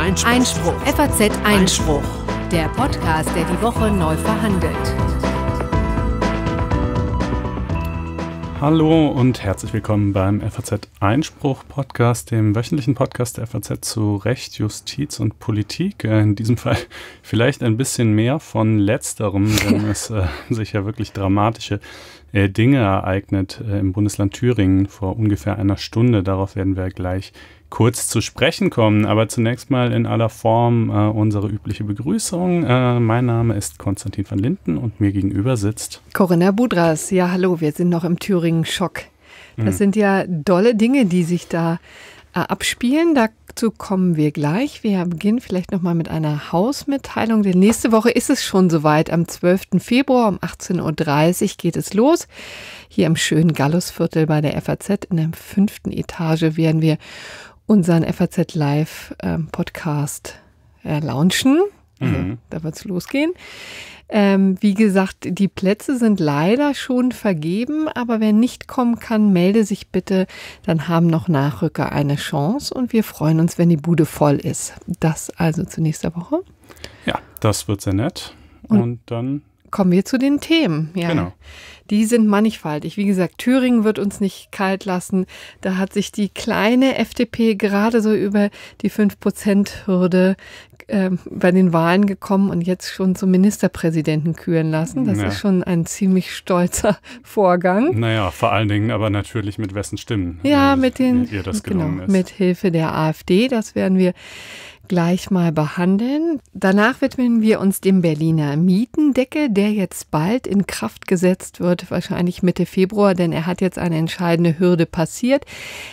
Einspruch. Einspruch. FAZ Einspruch. Der Podcast, der die Woche neu verhandelt. Hallo und herzlich willkommen beim FAZ Einspruch Podcast, dem wöchentlichen Podcast der FAZ zu Recht, Justiz und Politik. Äh, in diesem Fall vielleicht ein bisschen mehr von letzterem, denn es äh, sich ja wirklich dramatische äh, Dinge ereignet äh, im Bundesland Thüringen vor ungefähr einer Stunde. Darauf werden wir gleich kurz zu sprechen kommen. Aber zunächst mal in aller Form äh, unsere übliche Begrüßung. Äh, mein Name ist Konstantin van Linden und mir gegenüber sitzt Corinna Budras. Ja, hallo, wir sind noch im Thüringen-Schock. Das mhm. sind ja dolle Dinge, die sich da äh, abspielen. Dazu kommen wir gleich. Wir beginnen vielleicht nochmal mit einer Hausmitteilung. Denn nächste Woche ist es schon soweit. Am 12. Februar um 18.30 Uhr geht es los. Hier im schönen Gallusviertel bei der FAZ in der fünften Etage werden wir unseren FAZ Live ähm, Podcast äh, launchen. Also, mhm. Da wird es losgehen. Ähm, wie gesagt, die Plätze sind leider schon vergeben, aber wer nicht kommen kann, melde sich bitte. Dann haben noch Nachrücker eine Chance und wir freuen uns, wenn die Bude voll ist. Das also zu nächster Woche. Ja, das wird sehr nett. Und, und dann kommen wir zu den Themen. Ja. Genau die sind mannigfaltig. Wie gesagt, Thüringen wird uns nicht kalt lassen. Da hat sich die kleine FDP gerade so über die 5-Prozent-Hürde äh, bei den Wahlen gekommen und jetzt schon zum Ministerpräsidenten küren lassen. Das ja. ist schon ein ziemlich stolzer Vorgang. Naja, vor allen Dingen aber natürlich mit wessen Stimmen ja, äh, mit den, ihr das genau, ist. Mit Hilfe der AfD, das werden wir gleich mal behandeln. Danach widmen wir uns dem Berliner Mietendeckel, der jetzt bald in Kraft gesetzt wird, wahrscheinlich Mitte Februar, denn er hat jetzt eine entscheidende Hürde passiert.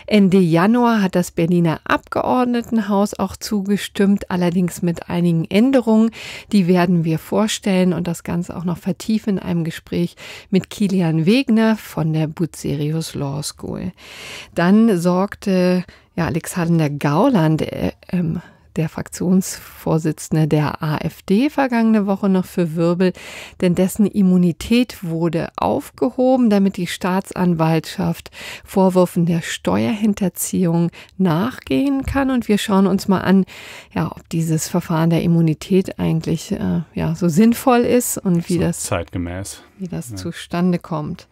Ende Januar hat das Berliner Abgeordnetenhaus auch zugestimmt, allerdings mit einigen Änderungen. Die werden wir vorstellen und das Ganze auch noch vertiefen in einem Gespräch mit Kilian Wegner von der Bucerius Law School. Dann sorgte ja, Alexander Gauland äh, ähm, der Fraktionsvorsitzende der AfD vergangene Woche noch für Wirbel, denn dessen Immunität wurde aufgehoben, damit die Staatsanwaltschaft Vorwürfen der Steuerhinterziehung nachgehen kann. Und wir schauen uns mal an, ja, ob dieses Verfahren der Immunität eigentlich äh, ja, so sinnvoll ist und wie so das zeitgemäß, wie das ja. zustande kommt.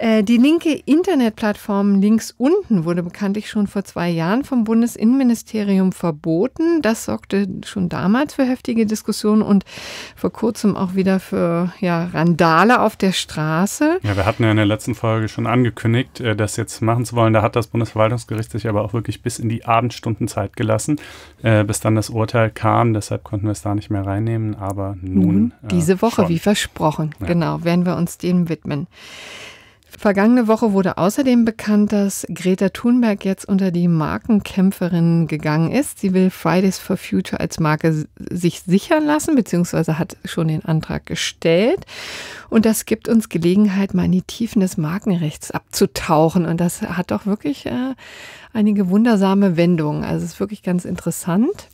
Äh, die linke Internetplattform links unten wurde bekanntlich schon vor zwei Jahren vom Bundesinnenministerium verboten. Das sorgte schon damals für heftige Diskussionen und vor kurzem auch wieder für ja, Randale auf der Straße. Ja, wir hatten ja in der letzten Folge schon angekündigt, äh, das jetzt machen zu wollen. Da hat das Bundesverwaltungsgericht sich aber auch wirklich bis in die Abendstunden Zeit gelassen, äh, bis dann das Urteil kam. Deshalb konnten wir es da nicht mehr reinnehmen. Aber nun. nun diese Woche, schon. wie versprochen, ja. genau, werden wir uns dem widmen. Vergangene Woche wurde außerdem bekannt, dass Greta Thunberg jetzt unter die Markenkämpferin gegangen ist. Sie will Fridays for Future als Marke sich sichern lassen, beziehungsweise hat schon den Antrag gestellt. Und das gibt uns Gelegenheit, mal in die Tiefen des Markenrechts abzutauchen. Und das hat doch wirklich äh, einige wundersame Wendungen. Also es ist wirklich ganz interessant.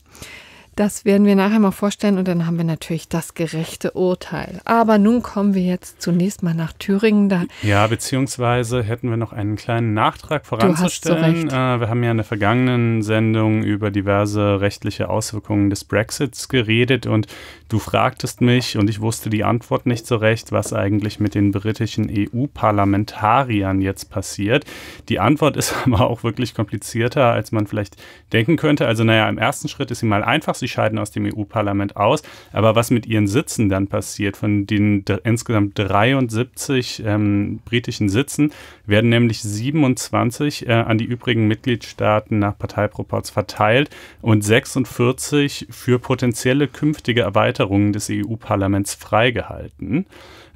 Das werden wir nachher mal vorstellen und dann haben wir natürlich das gerechte Urteil. Aber nun kommen wir jetzt zunächst mal nach Thüringen. Da ja, beziehungsweise hätten wir noch einen kleinen Nachtrag voranzustellen. So äh, wir haben ja in der vergangenen Sendung über diverse rechtliche Auswirkungen des Brexits geredet und Du fragtest mich und ich wusste die Antwort nicht so recht, was eigentlich mit den britischen EU-Parlamentariern jetzt passiert. Die Antwort ist aber auch wirklich komplizierter, als man vielleicht denken könnte. Also naja, im ersten Schritt ist sie mal einfach, sie scheiden aus dem EU-Parlament aus. Aber was mit ihren Sitzen dann passiert, von den insgesamt 73 ähm, britischen Sitzen, werden nämlich 27 äh, an die übrigen Mitgliedstaaten nach Parteiproports verteilt und 46 für potenzielle künftige Erweiterungen Erweiterungen des EU-Parlaments freigehalten.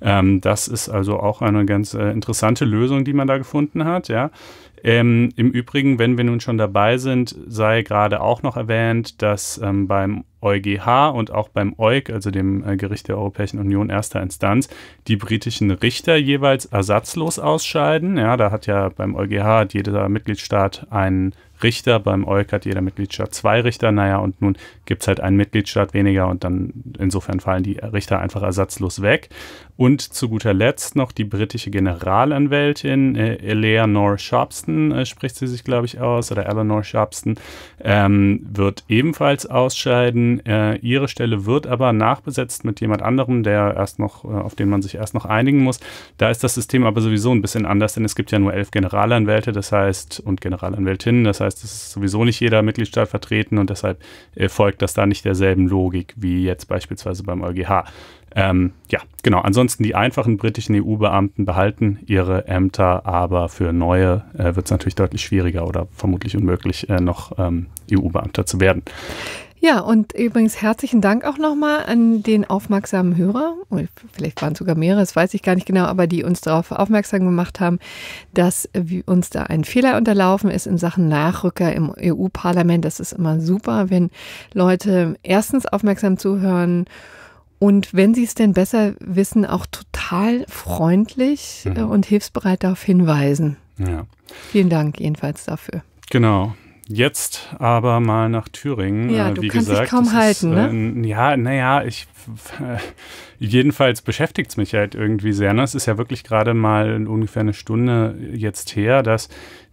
Ähm, das ist also auch eine ganz äh, interessante Lösung, die man da gefunden hat, ja. Ähm, Im Übrigen, wenn wir nun schon dabei sind, sei gerade auch noch erwähnt, dass ähm, beim EuGH und auch beim EuG, also dem äh, Gericht der Europäischen Union erster Instanz, die britischen Richter jeweils ersatzlos ausscheiden. Ja, da hat ja beim EuGH hat jeder Mitgliedstaat einen Richter, beim EuG hat jeder Mitgliedstaat zwei Richter, naja, und nun gibt es halt einen Mitgliedstaat weniger und dann insofern fallen die Richter einfach ersatzlos weg. Und zu guter Letzt noch die britische Generalanwältin äh, Eleanor Sharpston, äh, spricht sie sich, glaube ich, aus, oder Eleanor Sharpston, ähm, wird ebenfalls ausscheiden äh, ihre Stelle wird aber nachbesetzt mit jemand anderem, der erst noch, äh, auf den man sich erst noch einigen muss. Da ist das System aber sowieso ein bisschen anders, denn es gibt ja nur elf Generalanwälte, das heißt, und Generalanwältinnen, das heißt, es ist sowieso nicht jeder Mitgliedstaat vertreten und deshalb äh, folgt das da nicht derselben Logik wie jetzt beispielsweise beim EuGH. Ähm, ja, genau. Ansonsten die einfachen britischen EU-Beamten behalten ihre Ämter, aber für neue äh, wird es natürlich deutlich schwieriger oder vermutlich unmöglich, äh, noch ähm, EU-Beamter zu werden. Ja, und übrigens herzlichen Dank auch nochmal an den aufmerksamen Hörer. Vielleicht waren es sogar mehrere, das weiß ich gar nicht genau, aber die uns darauf aufmerksam gemacht haben, dass uns da ein Fehler unterlaufen ist in Sachen Nachrücker im EU-Parlament. Das ist immer super, wenn Leute erstens aufmerksam zuhören und wenn sie es denn besser wissen, auch total freundlich äh, mhm. und hilfsbereit darauf hinweisen. Ja. Vielen Dank jedenfalls dafür. Genau. Jetzt aber mal nach Thüringen. Ja, äh, du Wie kannst gesagt, dich kaum halten, ne? Äh, ja, naja, ich. jedenfalls beschäftigt es mich halt irgendwie sehr. Ne? Es ist ja wirklich gerade mal ungefähr eine Stunde jetzt her, dass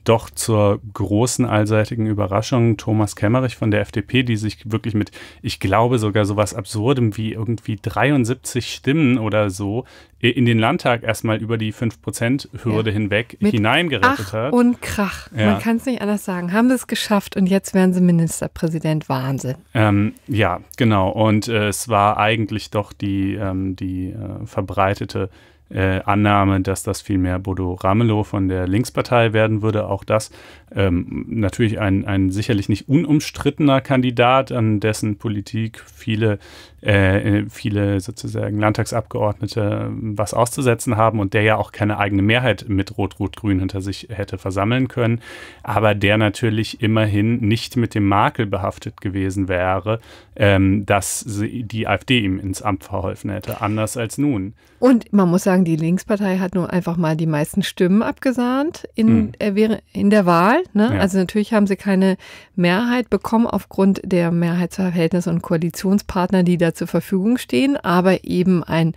doch zur großen allseitigen Überraschung Thomas Kemmerich von der FDP, die sich wirklich mit, ich glaube sogar sowas Absurdem wie irgendwie 73 Stimmen oder so in den Landtag erstmal über die 5%-Hürde ja. hinweg mit hineingerettet Ach hat. Und Krach. Ja. Man kann es nicht anders sagen. Haben sie es geschafft und jetzt werden sie Ministerpräsident. Wahnsinn. Ähm, ja, genau. Und äh, es war eigentlich doch die, ähm, die äh, verbreitete äh, Annahme, dass das vielmehr Bodo Ramelow von der Linkspartei werden würde. Auch das ähm, natürlich ein, ein sicherlich nicht unumstrittener Kandidat, an dessen Politik viele, äh, äh viele sozusagen Landtagsabgeordnete ähm, was auszusetzen haben und der ja auch keine eigene Mehrheit mit Rot-Rot-Grün hinter sich hätte versammeln können, aber der natürlich immerhin nicht mit dem Makel behaftet gewesen wäre, ähm, dass sie, die AfD ihm ins Amt verholfen hätte, anders als nun. Und man muss sagen, die Linkspartei hat nun einfach mal die meisten Stimmen abgesahnt in, mhm. in der Wahl Ne? Ja. Also natürlich haben sie keine Mehrheit bekommen aufgrund der Mehrheitsverhältnisse und Koalitionspartner, die da zur Verfügung stehen. Aber eben ein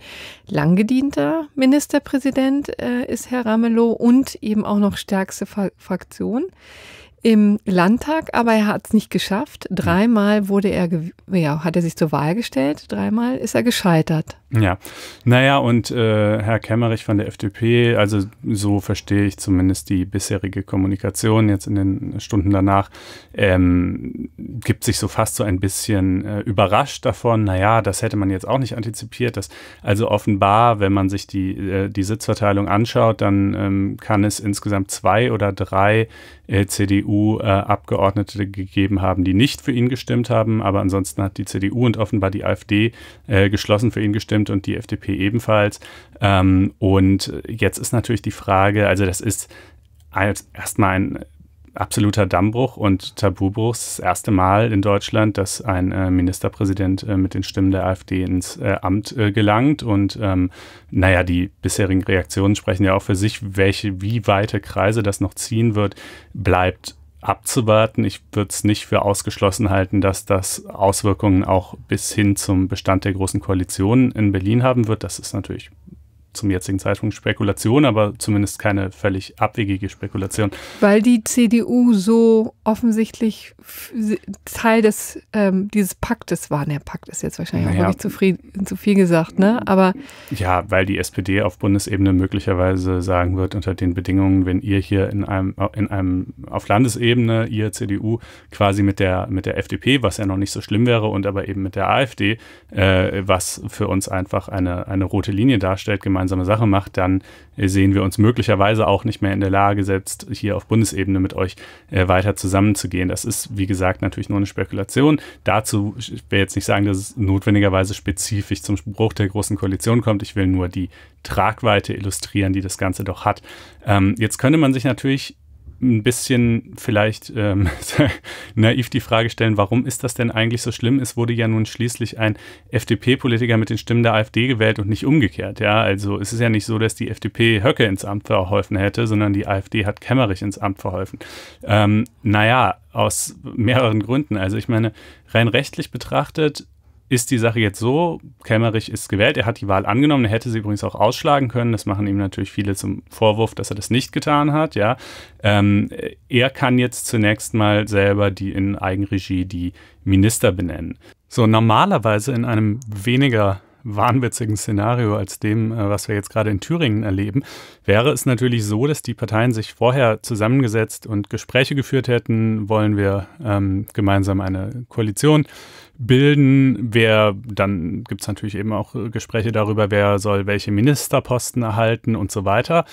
langgedienter Ministerpräsident äh, ist Herr Ramelow und eben auch noch stärkste Fa Fraktion im Landtag, aber er hat es nicht geschafft. Dreimal wurde er, ja, hat er sich zur Wahl gestellt. Dreimal ist er gescheitert. Ja, naja, und äh, Herr Kemmerich von der FDP, also so verstehe ich zumindest die bisherige Kommunikation jetzt in den Stunden danach, ähm, gibt sich so fast so ein bisschen äh, überrascht davon, naja, das hätte man jetzt auch nicht antizipiert. Dass, also offenbar, wenn man sich die, äh, die Sitzverteilung anschaut, dann ähm, kann es insgesamt zwei oder drei äh, CDU-Abgeordnete äh, gegeben haben, die nicht für ihn gestimmt haben, aber ansonsten hat die CDU und offenbar die AfD äh, geschlossen für ihn gestimmt zustimmt und die FDP ebenfalls. Ähm, und jetzt ist natürlich die Frage, also das ist erstmal ein absoluter Dammbruch und Tabubruch. Das erste Mal in Deutschland, dass ein äh, Ministerpräsident äh, mit den Stimmen der AfD ins äh, Amt äh, gelangt. Und ähm, naja, die bisherigen Reaktionen sprechen ja auch für sich. Welche, wie weite Kreise das noch ziehen wird, bleibt abzuwarten. Ich würde es nicht für ausgeschlossen halten, dass das Auswirkungen auch bis hin zum Bestand der Großen Koalition in Berlin haben wird. Das ist natürlich zum jetzigen Zeitpunkt Spekulation, aber zumindest keine völlig abwegige Spekulation. Weil die CDU so offensichtlich Teil des, ähm, dieses Paktes war. Der Pakt ist jetzt wahrscheinlich naja. auch nicht zu, zu viel gesagt, ne? Aber. Ja, weil die SPD auf Bundesebene möglicherweise sagen wird, unter den Bedingungen, wenn ihr hier in einem, in einem, auf Landesebene, ihr CDU, quasi mit der, mit der FDP, was ja noch nicht so schlimm wäre, und aber eben mit der AfD, äh, was für uns einfach eine, eine rote Linie darstellt, gemeinsam gemeinsame Sache macht, dann äh, sehen wir uns möglicherweise auch nicht mehr in der Lage, selbst hier auf Bundesebene mit euch äh, weiter zusammenzugehen. Das ist, wie gesagt, natürlich nur eine Spekulation. Dazu, ich will jetzt nicht sagen, dass es notwendigerweise spezifisch zum Bruch der Großen Koalition kommt. Ich will nur die Tragweite illustrieren, die das Ganze doch hat. Ähm, jetzt könnte man sich natürlich ein bisschen vielleicht ähm, naiv die Frage stellen, warum ist das denn eigentlich so schlimm? Es wurde ja nun schließlich ein FDP-Politiker mit den Stimmen der AfD gewählt und nicht umgekehrt. Ja, also es ist ja nicht so, dass die FDP Höcke ins Amt verholfen hätte, sondern die AfD hat Kemmerich ins Amt verholfen. Ähm, naja, aus mehreren Gründen. Also ich meine, rein rechtlich betrachtet ist die Sache jetzt so, Kämmerich ist gewählt, er hat die Wahl angenommen, er hätte sie übrigens auch ausschlagen können, das machen ihm natürlich viele zum Vorwurf, dass er das nicht getan hat, ja. Ähm, er kann jetzt zunächst mal selber die in Eigenregie die Minister benennen. So, normalerweise in einem weniger wahnwitzigen Szenario als dem, äh, was wir jetzt gerade in Thüringen erleben, wäre es natürlich so, dass die Parteien sich vorher zusammengesetzt und Gespräche geführt hätten, wollen wir ähm, gemeinsam eine Koalition bilden. Wer, dann gibt es natürlich eben auch äh, Gespräche darüber, wer soll welche Ministerposten erhalten und so weiter.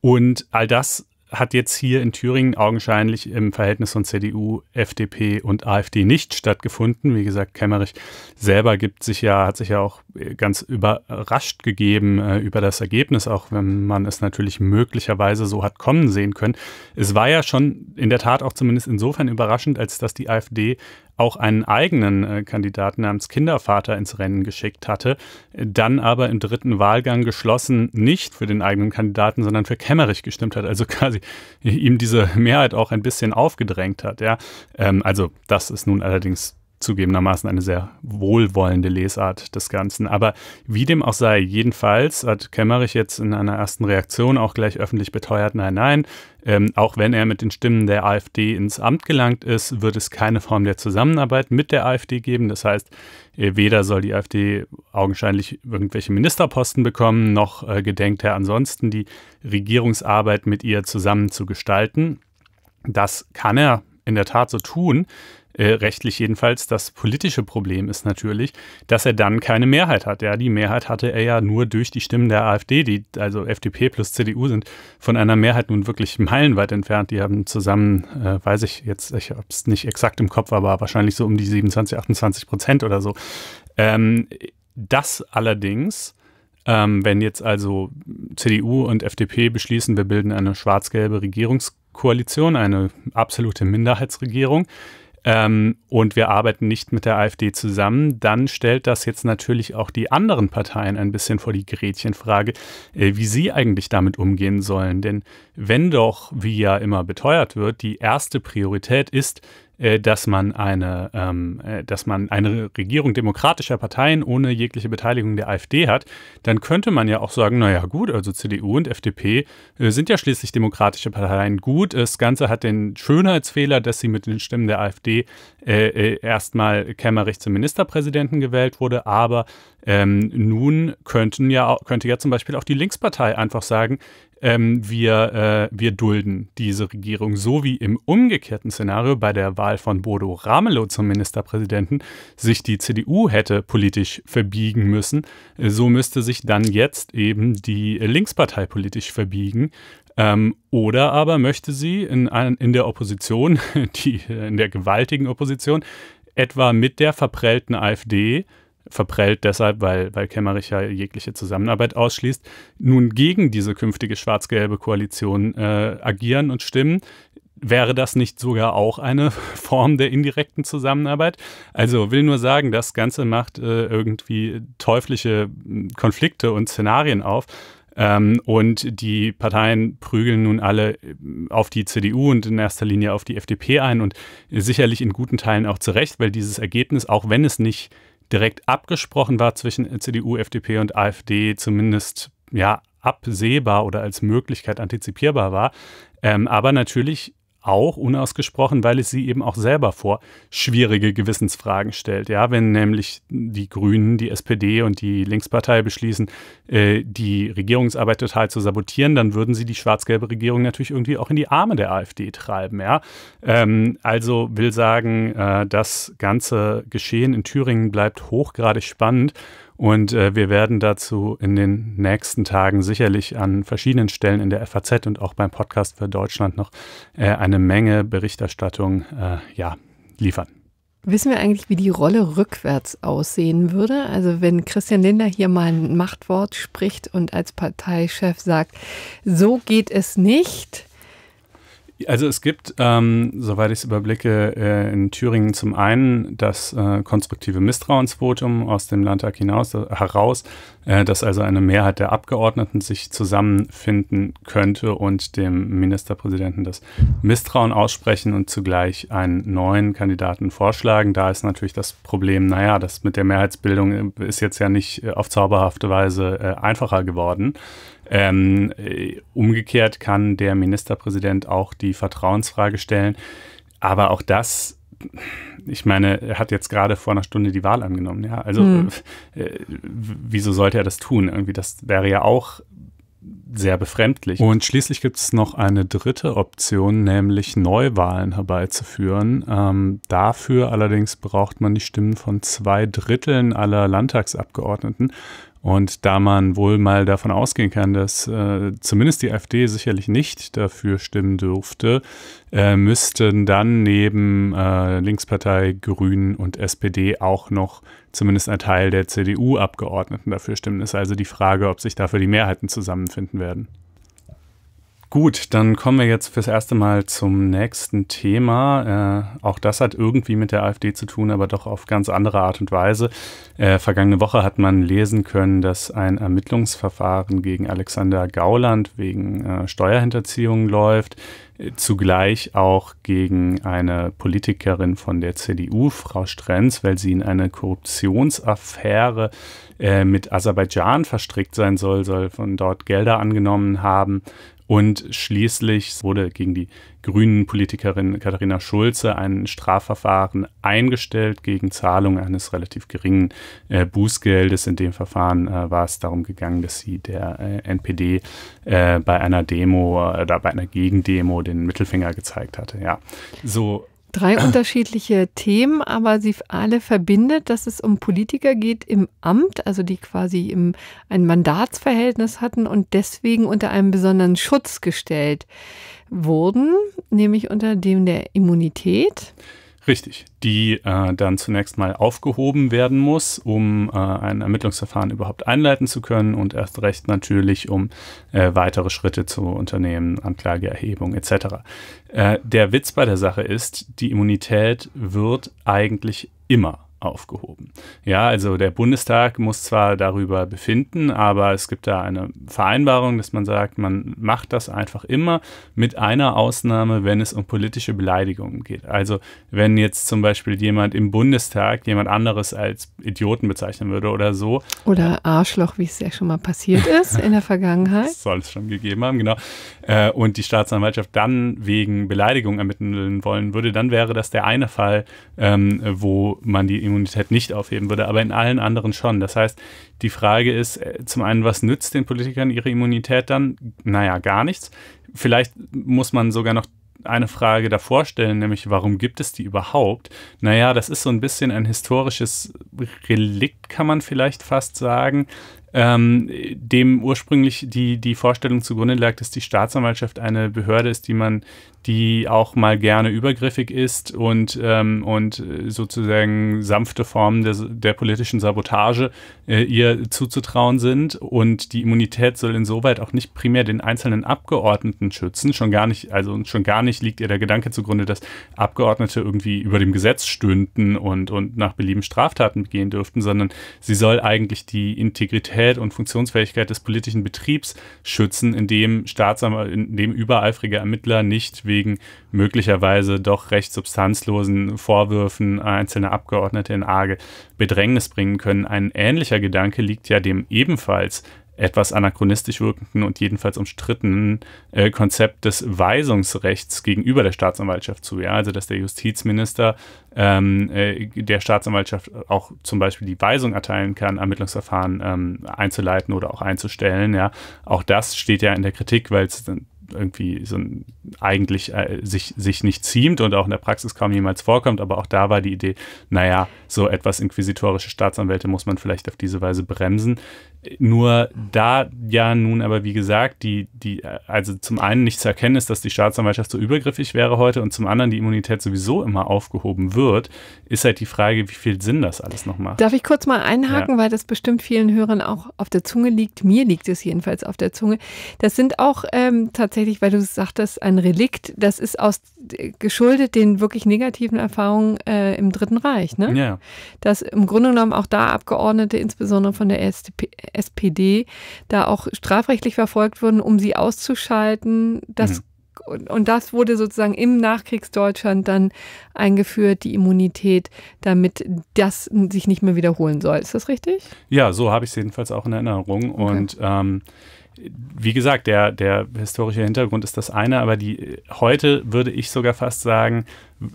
Und all das hat jetzt hier in Thüringen augenscheinlich im Verhältnis von CDU, FDP und AfD nicht stattgefunden. Wie gesagt, Kemmerich selber gibt sich ja, hat sich ja auch äh, ganz überrascht gegeben äh, über das Ergebnis, auch wenn man es natürlich möglicherweise so hat kommen sehen können. Es war ja schon in der Tat auch zumindest insofern überraschend, als dass die AfD auch einen eigenen äh, Kandidaten namens Kindervater ins Rennen geschickt hatte, dann aber im dritten Wahlgang geschlossen nicht für den eigenen Kandidaten, sondern für Kemmerich gestimmt hat, also quasi ihm diese Mehrheit auch ein bisschen aufgedrängt hat. Ja? Ähm, also das ist nun allerdings zugegebenermaßen eine sehr wohlwollende Lesart des Ganzen. Aber wie dem auch sei, jedenfalls hat Kemmerich jetzt in einer ersten Reaktion auch gleich öffentlich beteuert, nein, nein, ähm, auch wenn er mit den Stimmen der AfD ins Amt gelangt ist, wird es keine Form der Zusammenarbeit mit der AfD geben. Das heißt, äh, weder soll die AfD augenscheinlich irgendwelche Ministerposten bekommen, noch äh, gedenkt er ansonsten die Regierungsarbeit mit ihr zusammen zu gestalten. Das kann er in der Tat so tun. Äh, rechtlich jedenfalls. Das politische Problem ist natürlich, dass er dann keine Mehrheit hat. Ja, die Mehrheit hatte er ja nur durch die Stimmen der AfD, die also FDP plus CDU sind von einer Mehrheit nun wirklich meilenweit entfernt. Die haben zusammen, äh, weiß ich jetzt, ich habe es nicht exakt im Kopf, aber wahrscheinlich so um die 27, 28 Prozent oder so. Ähm, das allerdings ähm, wenn jetzt also CDU und FDP beschließen, wir bilden eine schwarz-gelbe Regierungskoalition, eine absolute Minderheitsregierung, ähm, und wir arbeiten nicht mit der AfD zusammen, dann stellt das jetzt natürlich auch die anderen Parteien ein bisschen vor die Gretchenfrage, äh, wie sie eigentlich damit umgehen sollen. Denn wenn doch, wie ja immer beteuert wird, die erste Priorität ist, äh, dass man eine, ähm, äh, dass man eine Regierung demokratischer Parteien ohne jegliche Beteiligung der AfD hat, dann könnte man ja auch sagen, naja gut, also CDU und FDP äh, sind ja schließlich demokratische Parteien. Gut, das Ganze hat den Schönheitsfehler, dass sie mit den Stimmen der AfD äh, äh erstmal Kämmerich zum Ministerpräsidenten gewählt wurde, aber ähm, nun könnten ja, könnte ja zum Beispiel auch die Linkspartei einfach sagen, ähm, wir, äh, wir dulden diese Regierung, so wie im umgekehrten Szenario bei der Wahl von Bodo Ramelow zum Ministerpräsidenten sich die CDU hätte politisch verbiegen müssen, äh, so müsste sich dann jetzt eben die Linkspartei politisch verbiegen. Ähm, oder aber möchte sie in, in der Opposition, die, äh, in der gewaltigen Opposition, etwa mit der verprellten AfD verprellt deshalb, weil, weil Kemmerich ja jegliche Zusammenarbeit ausschließt, nun gegen diese künftige schwarz-gelbe Koalition äh, agieren und stimmen, wäre das nicht sogar auch eine Form der indirekten Zusammenarbeit? Also will nur sagen, das Ganze macht äh, irgendwie teuflische hm, Konflikte und Szenarien auf. Ähm, und die Parteien prügeln nun alle hm, auf die CDU und in erster Linie auf die FDP ein und sicherlich in guten Teilen auch zu Recht, weil dieses Ergebnis, auch wenn es nicht direkt abgesprochen war zwischen CDU, FDP und AfD, zumindest ja absehbar oder als Möglichkeit antizipierbar war. Ähm, aber natürlich auch unausgesprochen, weil es sie eben auch selber vor schwierige Gewissensfragen stellt. Ja, wenn nämlich die Grünen, die SPD und die Linkspartei beschließen, äh, die Regierungsarbeit total zu sabotieren, dann würden sie die schwarz-gelbe Regierung natürlich irgendwie auch in die Arme der AfD treiben. Ja, ähm, also will sagen, äh, das ganze Geschehen in Thüringen bleibt hochgradig spannend und äh, wir werden dazu in den nächsten Tagen sicherlich an verschiedenen Stellen in der FAZ und auch beim Podcast für Deutschland noch äh, eine Menge Berichterstattung äh, ja, liefern. Wissen wir eigentlich, wie die Rolle rückwärts aussehen würde? Also wenn Christian Lindner hier mal ein Machtwort spricht und als Parteichef sagt, so geht es nicht, also es gibt, ähm, soweit ich es überblicke, äh, in Thüringen zum einen das äh, konstruktive Misstrauensvotum aus dem Landtag hinaus, äh, heraus, äh, dass also eine Mehrheit der Abgeordneten sich zusammenfinden könnte und dem Ministerpräsidenten das Misstrauen aussprechen und zugleich einen neuen Kandidaten vorschlagen. Da ist natürlich das Problem, naja, das mit der Mehrheitsbildung äh, ist jetzt ja nicht äh, auf zauberhafte Weise einfacher geworden. Ähm, äh, umgekehrt kann der Ministerpräsident auch die Vertrauensfrage stellen. Aber auch das ich meine, er hat jetzt gerade vor einer Stunde die Wahl angenommen, ja. Also hm. äh, wieso sollte er das tun? Irgendwie, das wäre ja auch sehr befremdlich. Und schließlich gibt es noch eine dritte Option, nämlich Neuwahlen herbeizuführen. Ähm, dafür allerdings braucht man die Stimmen von zwei Dritteln aller Landtagsabgeordneten. Und da man wohl mal davon ausgehen kann, dass äh, zumindest die AfD sicherlich nicht dafür stimmen dürfte, äh, müssten dann neben äh, Linkspartei, Grünen und SPD auch noch zumindest ein Teil der CDU-Abgeordneten dafür stimmen. Ist also die Frage, ob sich dafür die Mehrheiten zusammenfinden werden. Gut, dann kommen wir jetzt fürs erste Mal zum nächsten Thema. Äh, auch das hat irgendwie mit der AfD zu tun, aber doch auf ganz andere Art und Weise. Äh, vergangene Woche hat man lesen können, dass ein Ermittlungsverfahren gegen Alexander Gauland wegen äh, Steuerhinterziehung läuft. Äh, zugleich auch gegen eine Politikerin von der CDU, Frau Strenz, weil sie in eine Korruptionsaffäre äh, mit Aserbaidschan verstrickt sein soll, soll von dort Gelder angenommen haben und schließlich wurde gegen die grünen Politikerin Katharina Schulze ein Strafverfahren eingestellt gegen Zahlung eines relativ geringen äh, Bußgeldes. In dem Verfahren äh, war es darum gegangen, dass sie der äh, NPD äh, bei einer Demo äh, oder bei einer Gegendemo den Mittelfinger gezeigt hatte. Ja, so Drei unterschiedliche Themen, aber sie alle verbindet, dass es um Politiker geht im Amt, also die quasi im, ein Mandatsverhältnis hatten und deswegen unter einem besonderen Schutz gestellt wurden, nämlich unter dem der Immunität. Richtig, die äh, dann zunächst mal aufgehoben werden muss, um äh, ein Ermittlungsverfahren überhaupt einleiten zu können und erst recht natürlich, um äh, weitere Schritte zu unternehmen, Anklageerhebung etc. Äh, der Witz bei der Sache ist, die Immunität wird eigentlich immer aufgehoben. Ja, also der Bundestag muss zwar darüber befinden, aber es gibt da eine Vereinbarung, dass man sagt, man macht das einfach immer mit einer Ausnahme, wenn es um politische Beleidigungen geht. Also wenn jetzt zum Beispiel jemand im Bundestag jemand anderes als Idioten bezeichnen würde oder so. Oder Arschloch, wie es ja schon mal passiert ist in der Vergangenheit. Das soll es schon gegeben haben, genau. Äh, und die Staatsanwaltschaft dann wegen Beleidigung ermitteln wollen würde, dann wäre das der eine Fall, ähm, wo man die Immunität nicht aufheben würde, aber in allen anderen schon. Das heißt, die Frage ist äh, zum einen, was nützt den Politikern ihre Immunität dann? Naja, gar nichts. Vielleicht muss man sogar noch eine Frage davor stellen, nämlich warum gibt es die überhaupt? Naja, das ist so ein bisschen ein historisches Relikt, kann man vielleicht fast sagen. Ähm, dem ursprünglich die, die Vorstellung zugrunde lag, dass die Staatsanwaltschaft eine Behörde ist, die man, die auch mal gerne übergriffig ist und, ähm, und äh, sozusagen sanfte Formen des, der politischen Sabotage äh, ihr zuzutrauen sind. Und die Immunität soll insoweit auch nicht primär den einzelnen Abgeordneten schützen. Schon gar nicht, also schon gar nicht liegt ihr der Gedanke zugrunde, dass Abgeordnete irgendwie über dem Gesetz stünden und, und nach Belieben Straftaten begehen dürften, sondern sie soll eigentlich die Integrität und Funktionsfähigkeit des politischen Betriebs schützen, indem Staatsanwalt, indem übereifrige Ermittler nicht wegen möglicherweise doch recht substanzlosen Vorwürfen einzelner Abgeordnete in arge Bedrängnis bringen können. Ein ähnlicher Gedanke liegt ja dem ebenfalls etwas anachronistisch wirkenden und jedenfalls umstrittenen äh, Konzept des Weisungsrechts gegenüber der Staatsanwaltschaft zu. Ja? Also dass der Justizminister ähm, äh, der Staatsanwaltschaft auch zum Beispiel die Weisung erteilen kann, Ermittlungsverfahren ähm, einzuleiten oder auch einzustellen. Ja? Auch das steht ja in der Kritik, weil es irgendwie so ein, eigentlich äh, sich, sich nicht ziemt und auch in der Praxis kaum jemals vorkommt. Aber auch da war die Idee, naja, so etwas inquisitorische Staatsanwälte muss man vielleicht auf diese Weise bremsen. Nur da ja nun aber, wie gesagt, die, die, also zum einen nicht zu erkennen ist, dass die Staatsanwaltschaft so übergriffig wäre heute und zum anderen die Immunität sowieso immer aufgehoben wird, ist halt die Frage, wie viel Sinn das alles noch macht. Darf ich kurz mal einhaken, ja. weil das bestimmt vielen Hörern auch auf der Zunge liegt. Mir liegt es jedenfalls auf der Zunge. Das sind auch ähm, tatsächlich, weil du sagtest, ein Relikt. Das ist aus, äh, geschuldet den wirklich negativen Erfahrungen äh, im Dritten Reich, ne? Ja. Dass im Grunde genommen auch da Abgeordnete, insbesondere von der SDP, SPD da auch strafrechtlich verfolgt wurden, um sie auszuschalten. Das, mhm. Und das wurde sozusagen im Nachkriegsdeutschland dann eingeführt, die Immunität, damit das sich nicht mehr wiederholen soll. Ist das richtig? Ja, so habe ich es jedenfalls auch in Erinnerung. Okay. Und ähm, wie gesagt, der, der historische Hintergrund ist das eine, aber die heute würde ich sogar fast sagen,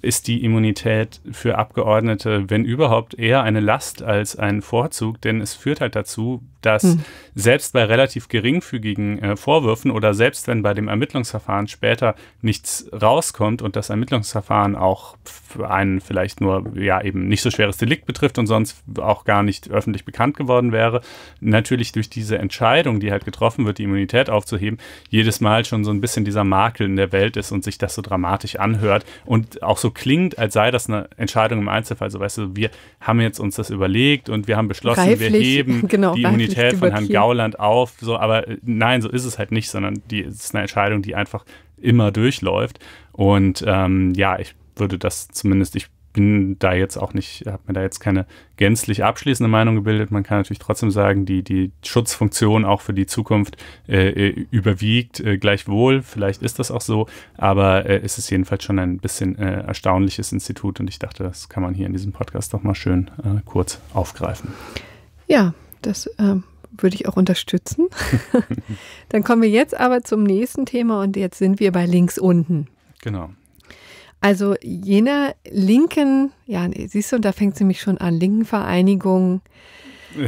ist die Immunität für Abgeordnete, wenn überhaupt, eher eine Last als ein Vorzug, denn es führt halt dazu, dass hm. selbst bei relativ geringfügigen äh, Vorwürfen oder selbst wenn bei dem Ermittlungsverfahren später nichts rauskommt und das Ermittlungsverfahren auch einen vielleicht nur ja eben nicht so schweres Delikt betrifft und sonst auch gar nicht öffentlich bekannt geworden wäre, natürlich durch diese Entscheidung, die halt getroffen wird, die Immunität aufzuheben, jedes Mal schon so ein bisschen dieser Makel in der Welt ist und sich das so dramatisch anhört und auch auch so klingt, als sei das eine Entscheidung im Einzelfall. So, weißt du, wir haben jetzt uns das überlegt und wir haben beschlossen, reiflich, wir heben genau, die Immunität von Herrn Gauland auf. So, aber äh, nein, so ist es halt nicht, sondern die ist eine Entscheidung, die einfach immer durchläuft. Und ähm, ja, ich würde das zumindest, ich bin da jetzt auch nicht, habe mir da jetzt keine gänzlich abschließende Meinung gebildet. Man kann natürlich trotzdem sagen, die, die Schutzfunktion auch für die Zukunft äh, äh überwiegt äh, gleichwohl. Vielleicht ist das auch so, aber äh, es ist jedenfalls schon ein bisschen äh, erstaunliches Institut und ich dachte, das kann man hier in diesem Podcast doch mal schön äh, kurz aufgreifen. Ja, das ähm, würde ich auch unterstützen. Dann kommen wir jetzt aber zum nächsten Thema und jetzt sind wir bei links unten. Genau. Also jener linken, ja, siehst du, da fängt sie mich schon an, linken Vereinigung.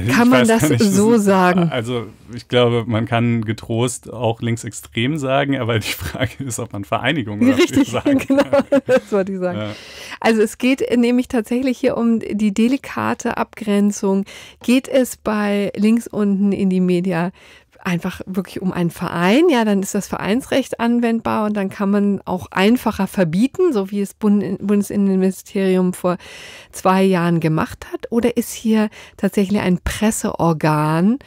Kann ich man das nicht, so das ist, sagen? Also ich glaube, man kann getrost auch linksextrem sagen, aber die Frage ist, ob man Vereinigung oder Richtig, sagen genau, kann. das wollte ich sagen. Ja. Also es geht nämlich tatsächlich hier um die delikate Abgrenzung. Geht es bei links unten in die Media einfach wirklich um einen Verein. Ja, dann ist das Vereinsrecht anwendbar und dann kann man auch einfacher verbieten, so wie es Bundesinnenministerium vor zwei Jahren gemacht hat. Oder ist hier tatsächlich ein Presseorgan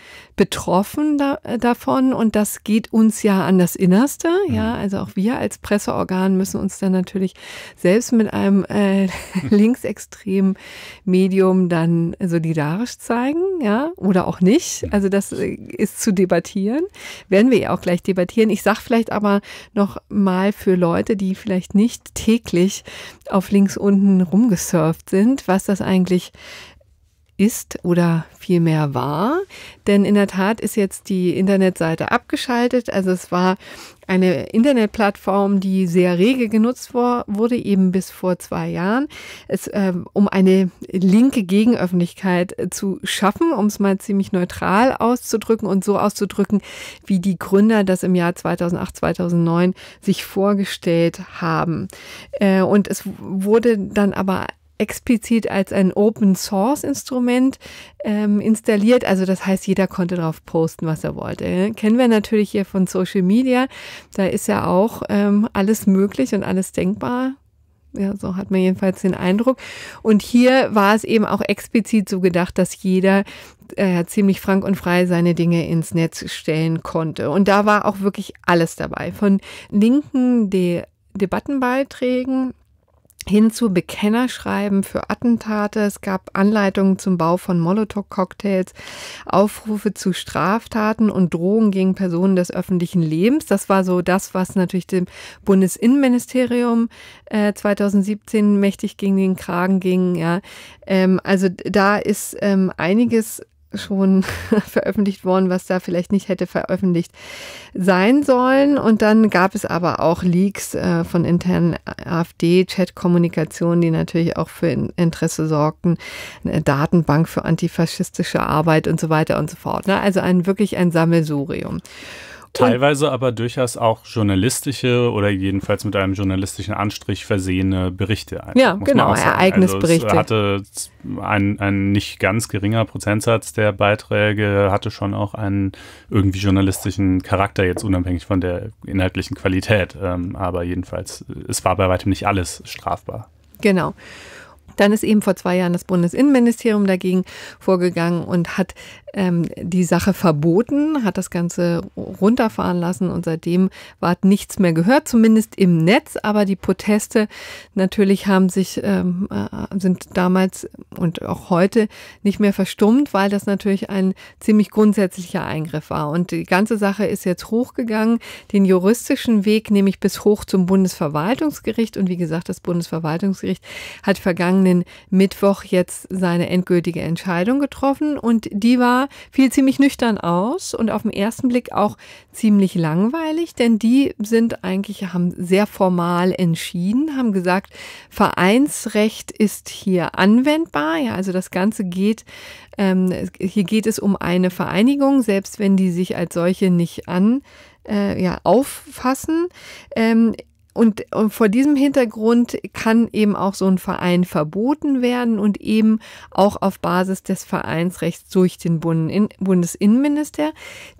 betroffen da, äh, davon und das geht uns ja an das Innerste. Ja, mhm. also auch wir als Presseorgan müssen uns dann natürlich selbst mit einem äh, linksextremen Medium dann solidarisch zeigen, ja, oder auch nicht. Also das äh, ist zu debattieren. Werden wir ja auch gleich debattieren. Ich sage vielleicht aber noch mal für Leute, die vielleicht nicht täglich auf links unten rumgesurft sind, was das eigentlich ist ist oder vielmehr war. Denn in der Tat ist jetzt die Internetseite abgeschaltet. Also es war eine Internetplattform, die sehr rege genutzt wurde, eben bis vor zwei Jahren, es, äh, um eine linke Gegenöffentlichkeit äh, zu schaffen, um es mal ziemlich neutral auszudrücken und so auszudrücken, wie die Gründer das im Jahr 2008, 2009 sich vorgestellt haben. Äh, und es wurde dann aber explizit als ein Open Source Instrument ähm, installiert. Also das heißt, jeder konnte darauf posten, was er wollte. Kennen wir natürlich hier von Social Media. Da ist ja auch ähm, alles möglich und alles denkbar. Ja, so hat man jedenfalls den Eindruck. Und hier war es eben auch explizit so gedacht, dass jeder äh, ziemlich frank und frei seine Dinge ins Netz stellen konnte. Und da war auch wirklich alles dabei. Von Linken, die Debattenbeiträgen hin zu Bekennerschreiben für Attentate. Es gab Anleitungen zum Bau von Molotow-Cocktails, Aufrufe zu Straftaten und Drohungen gegen Personen des öffentlichen Lebens. Das war so das, was natürlich dem Bundesinnenministerium äh, 2017 mächtig gegen den Kragen ging. Ja. Ähm, also da ist ähm, einiges schon veröffentlicht worden, was da vielleicht nicht hätte veröffentlicht sein sollen. Und dann gab es aber auch Leaks äh, von internen AfD-Chat-Kommunikation, die natürlich auch für Interesse sorgten, eine Datenbank für antifaschistische Arbeit und so weiter und so fort. Ne? Also ein wirklich ein Sammelsurium. Teilweise aber durchaus auch journalistische oder jedenfalls mit einem journalistischen Anstrich versehene Berichte. Einfach, ja, genau, Ereignisberichte. Also hatte ein, ein nicht ganz geringer Prozentsatz der Beiträge, hatte schon auch einen irgendwie journalistischen Charakter, jetzt unabhängig von der inhaltlichen Qualität. Ähm, aber jedenfalls, es war bei weitem nicht alles strafbar. Genau. Dann ist eben vor zwei Jahren das Bundesinnenministerium dagegen vorgegangen und hat ähm, die Sache verboten, hat das Ganze runterfahren lassen und seitdem ward nichts mehr gehört, zumindest im Netz. Aber die Proteste natürlich haben sich, ähm, äh, sind damals und auch heute nicht mehr verstummt, weil das natürlich ein ziemlich grundsätzlicher Eingriff war. Und die ganze Sache ist jetzt hochgegangen, den juristischen Weg, nämlich bis hoch zum Bundesverwaltungsgericht. Und wie gesagt, das Bundesverwaltungsgericht hat vergangenen Mittwoch jetzt seine endgültige Entscheidung getroffen und die war fiel ziemlich nüchtern aus und auf den ersten Blick auch ziemlich langweilig, denn die sind eigentlich, haben sehr formal entschieden, haben gesagt, Vereinsrecht ist hier anwendbar. Ja, also das Ganze geht, ähm, hier geht es um eine Vereinigung, selbst wenn die sich als solche nicht an äh, ja, auffassen. Ähm, und, und, vor diesem Hintergrund kann eben auch so ein Verein verboten werden und eben auch auf Basis des Vereinsrechts durch den Bundesinnenminister.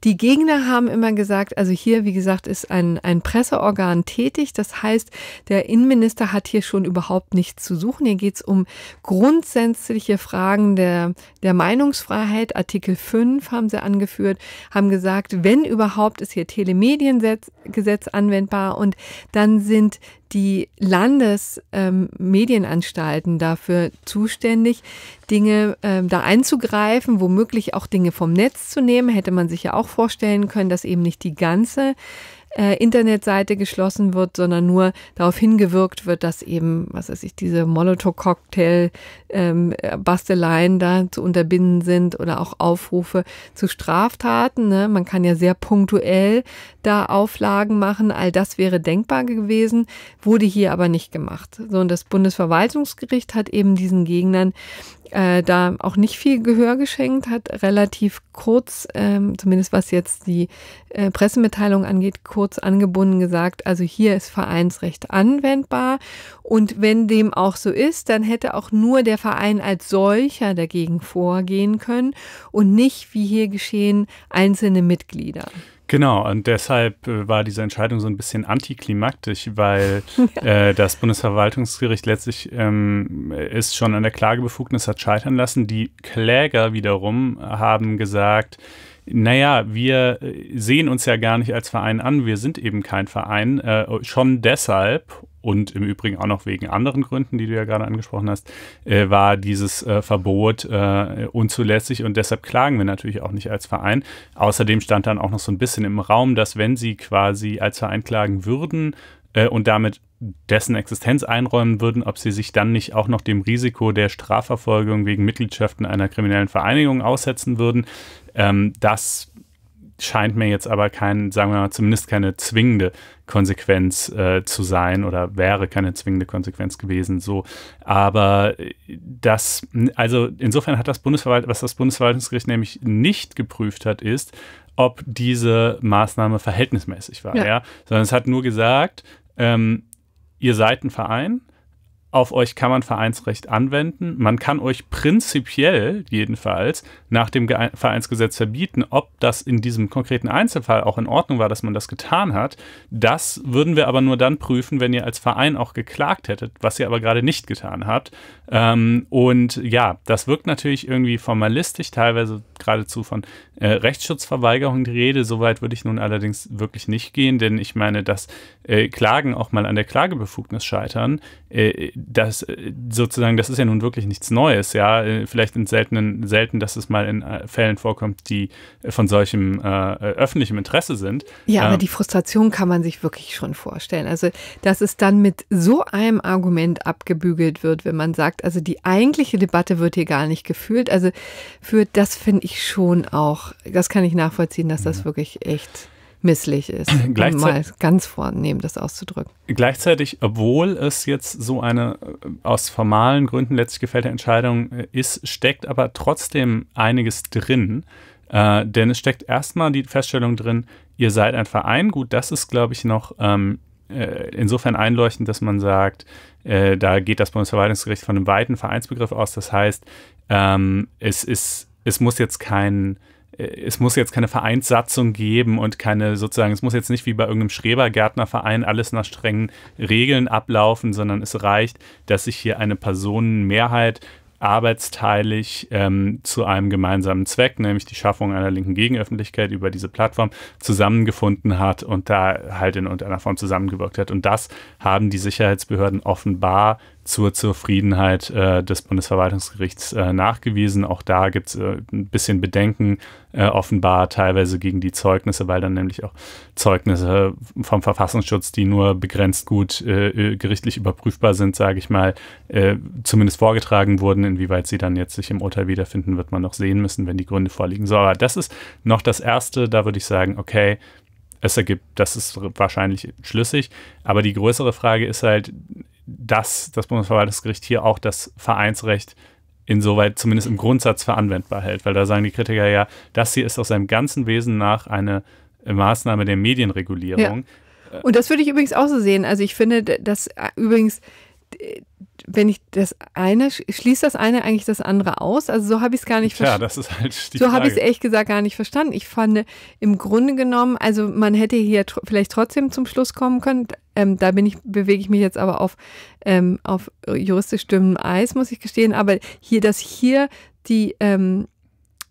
Die Gegner haben immer gesagt, also hier, wie gesagt, ist ein, ein Presseorgan tätig. Das heißt, der Innenminister hat hier schon überhaupt nichts zu suchen. Hier geht es um grundsätzliche Fragen der, der Meinungsfreiheit. Artikel 5 haben sie angeführt, haben gesagt, wenn überhaupt ist hier Telemediengesetz anwendbar und dann sind die Landesmedienanstalten ähm, dafür zuständig, Dinge ähm, da einzugreifen, womöglich auch Dinge vom Netz zu nehmen. Hätte man sich ja auch vorstellen können, dass eben nicht die ganze äh, Internetseite geschlossen wird, sondern nur darauf hingewirkt wird, dass eben, was weiß ich, diese Molotow-Cocktail-Basteleien ähm, da zu unterbinden sind oder auch Aufrufe zu Straftaten. Ne? Man kann ja sehr punktuell da Auflagen machen. All das wäre denkbar gewesen, wurde hier aber nicht gemacht. So, und das Bundesverwaltungsgericht hat eben diesen Gegnern äh, da auch nicht viel Gehör geschenkt hat, relativ kurz, ähm, zumindest was jetzt die äh, Pressemitteilung angeht, kurz angebunden gesagt, also hier ist Vereinsrecht anwendbar. Und wenn dem auch so ist, dann hätte auch nur der Verein als solcher dagegen vorgehen können und nicht, wie hier geschehen, einzelne Mitglieder. Genau, und deshalb äh, war diese Entscheidung so ein bisschen antiklimaktisch, weil äh, das Bundesverwaltungsgericht letztlich ähm, ist schon an der Klagebefugnis hat scheitern lassen. Die Kläger wiederum haben gesagt, naja, wir äh, sehen uns ja gar nicht als Verein an, wir sind eben kein Verein, äh, schon deshalb und im Übrigen auch noch wegen anderen Gründen, die du ja gerade angesprochen hast, äh, war dieses äh, Verbot äh, unzulässig und deshalb klagen wir natürlich auch nicht als Verein. Außerdem stand dann auch noch so ein bisschen im Raum, dass wenn sie quasi als Verein klagen würden äh, und damit dessen Existenz einräumen würden, ob sie sich dann nicht auch noch dem Risiko der Strafverfolgung wegen Mitgliedschaften einer kriminellen Vereinigung aussetzen würden. Ähm, das scheint mir jetzt aber kein, sagen wir mal, zumindest keine zwingende Konsequenz äh, zu sein oder wäre keine zwingende Konsequenz gewesen. So, aber äh, das, also insofern hat das Bundesverwalt, was das Bundesverwaltungsgericht nämlich nicht geprüft hat, ist, ob diese Maßnahme verhältnismäßig war, ja. ja? Sondern es hat nur gesagt, ähm, ihr seid ein Verein, auf euch kann man Vereinsrecht anwenden. Man kann euch prinzipiell jedenfalls nach dem Ge Vereinsgesetz verbieten, ob das in diesem konkreten Einzelfall auch in Ordnung war, dass man das getan hat. Das würden wir aber nur dann prüfen, wenn ihr als Verein auch geklagt hättet, was ihr aber gerade nicht getan habt. Ähm, und ja, das wirkt natürlich irgendwie formalistisch, teilweise geradezu von äh, Rechtsschutzverweigerung die Rede. Soweit würde ich nun allerdings wirklich nicht gehen, denn ich meine, dass äh, Klagen auch mal an der Klagebefugnis scheitern. Äh, das äh, sozusagen, das ist ja nun wirklich nichts Neues, ja. Äh, vielleicht in seltenen, selten, dass es mal in äh, Fällen vorkommt, die von solchem äh, öffentlichem Interesse sind. Ja, ähm. aber die Frustration kann man sich wirklich schon vorstellen. Also, dass es dann mit so einem Argument abgebügelt wird, wenn man sagt, also die eigentliche Debatte wird hier gar nicht gefühlt. Also für das finde ich schon auch, das kann ich nachvollziehen, dass das ja. wirklich echt misslich ist. um mal ganz vornehm das auszudrücken. Gleichzeitig, obwohl es jetzt so eine äh, aus formalen Gründen letztlich gefällte Entscheidung äh, ist, steckt aber trotzdem einiges drin. Äh, denn es steckt erstmal die Feststellung drin, ihr seid ein Verein. Gut, das ist, glaube ich, noch ähm, äh, insofern einleuchtend, dass man sagt, äh, da geht das Bundesverwaltungsgericht von einem weiten Vereinsbegriff aus. Das heißt, ähm, es, ist, es muss jetzt kein äh, es muss jetzt keine Vereinssatzung geben und keine sozusagen, es muss jetzt nicht wie bei irgendeinem Schrebergärtnerverein alles nach strengen Regeln ablaufen, sondern es reicht, dass sich hier eine Personenmehrheit arbeitsteilig ähm, zu einem gemeinsamen Zweck, nämlich die Schaffung einer linken Gegenöffentlichkeit über diese Plattform, zusammengefunden hat und da halt in irgendeiner Form zusammengewirkt hat. Und das haben die Sicherheitsbehörden offenbar zur Zufriedenheit äh, des Bundesverwaltungsgerichts äh, nachgewiesen. Auch da gibt es äh, ein bisschen Bedenken äh, offenbar teilweise gegen die Zeugnisse, weil dann nämlich auch Zeugnisse vom Verfassungsschutz, die nur begrenzt gut äh, äh, gerichtlich überprüfbar sind, sage ich mal, zumindest vorgetragen wurden. Inwieweit sie dann jetzt sich im Urteil wiederfinden, wird man noch sehen müssen, wenn die Gründe vorliegen. So, aber das ist noch das Erste. Da würde ich sagen, okay, es ergibt, das ist wahrscheinlich schlüssig. Aber die größere Frage ist halt, dass das Bundesverwaltungsgericht hier auch das Vereinsrecht insoweit zumindest im Grundsatz veranwendbar hält, weil da sagen die Kritiker ja, das hier ist aus seinem ganzen Wesen nach eine Maßnahme der Medienregulierung. Ja. Und das würde ich übrigens auch so sehen. Also ich finde, dass äh, übrigens wenn ich das eine, schließt das eine eigentlich das andere aus? Also so habe ich es gar nicht verstanden. Ja, das ist halt die So habe ich es ehrlich gesagt gar nicht verstanden. Ich fand im Grunde genommen, also man hätte hier tr vielleicht trotzdem zum Schluss kommen können. Ähm, da bin ich, bewege ich mich jetzt aber auf, ähm, auf juristisch dünnem Eis, muss ich gestehen. Aber hier, dass hier die ähm,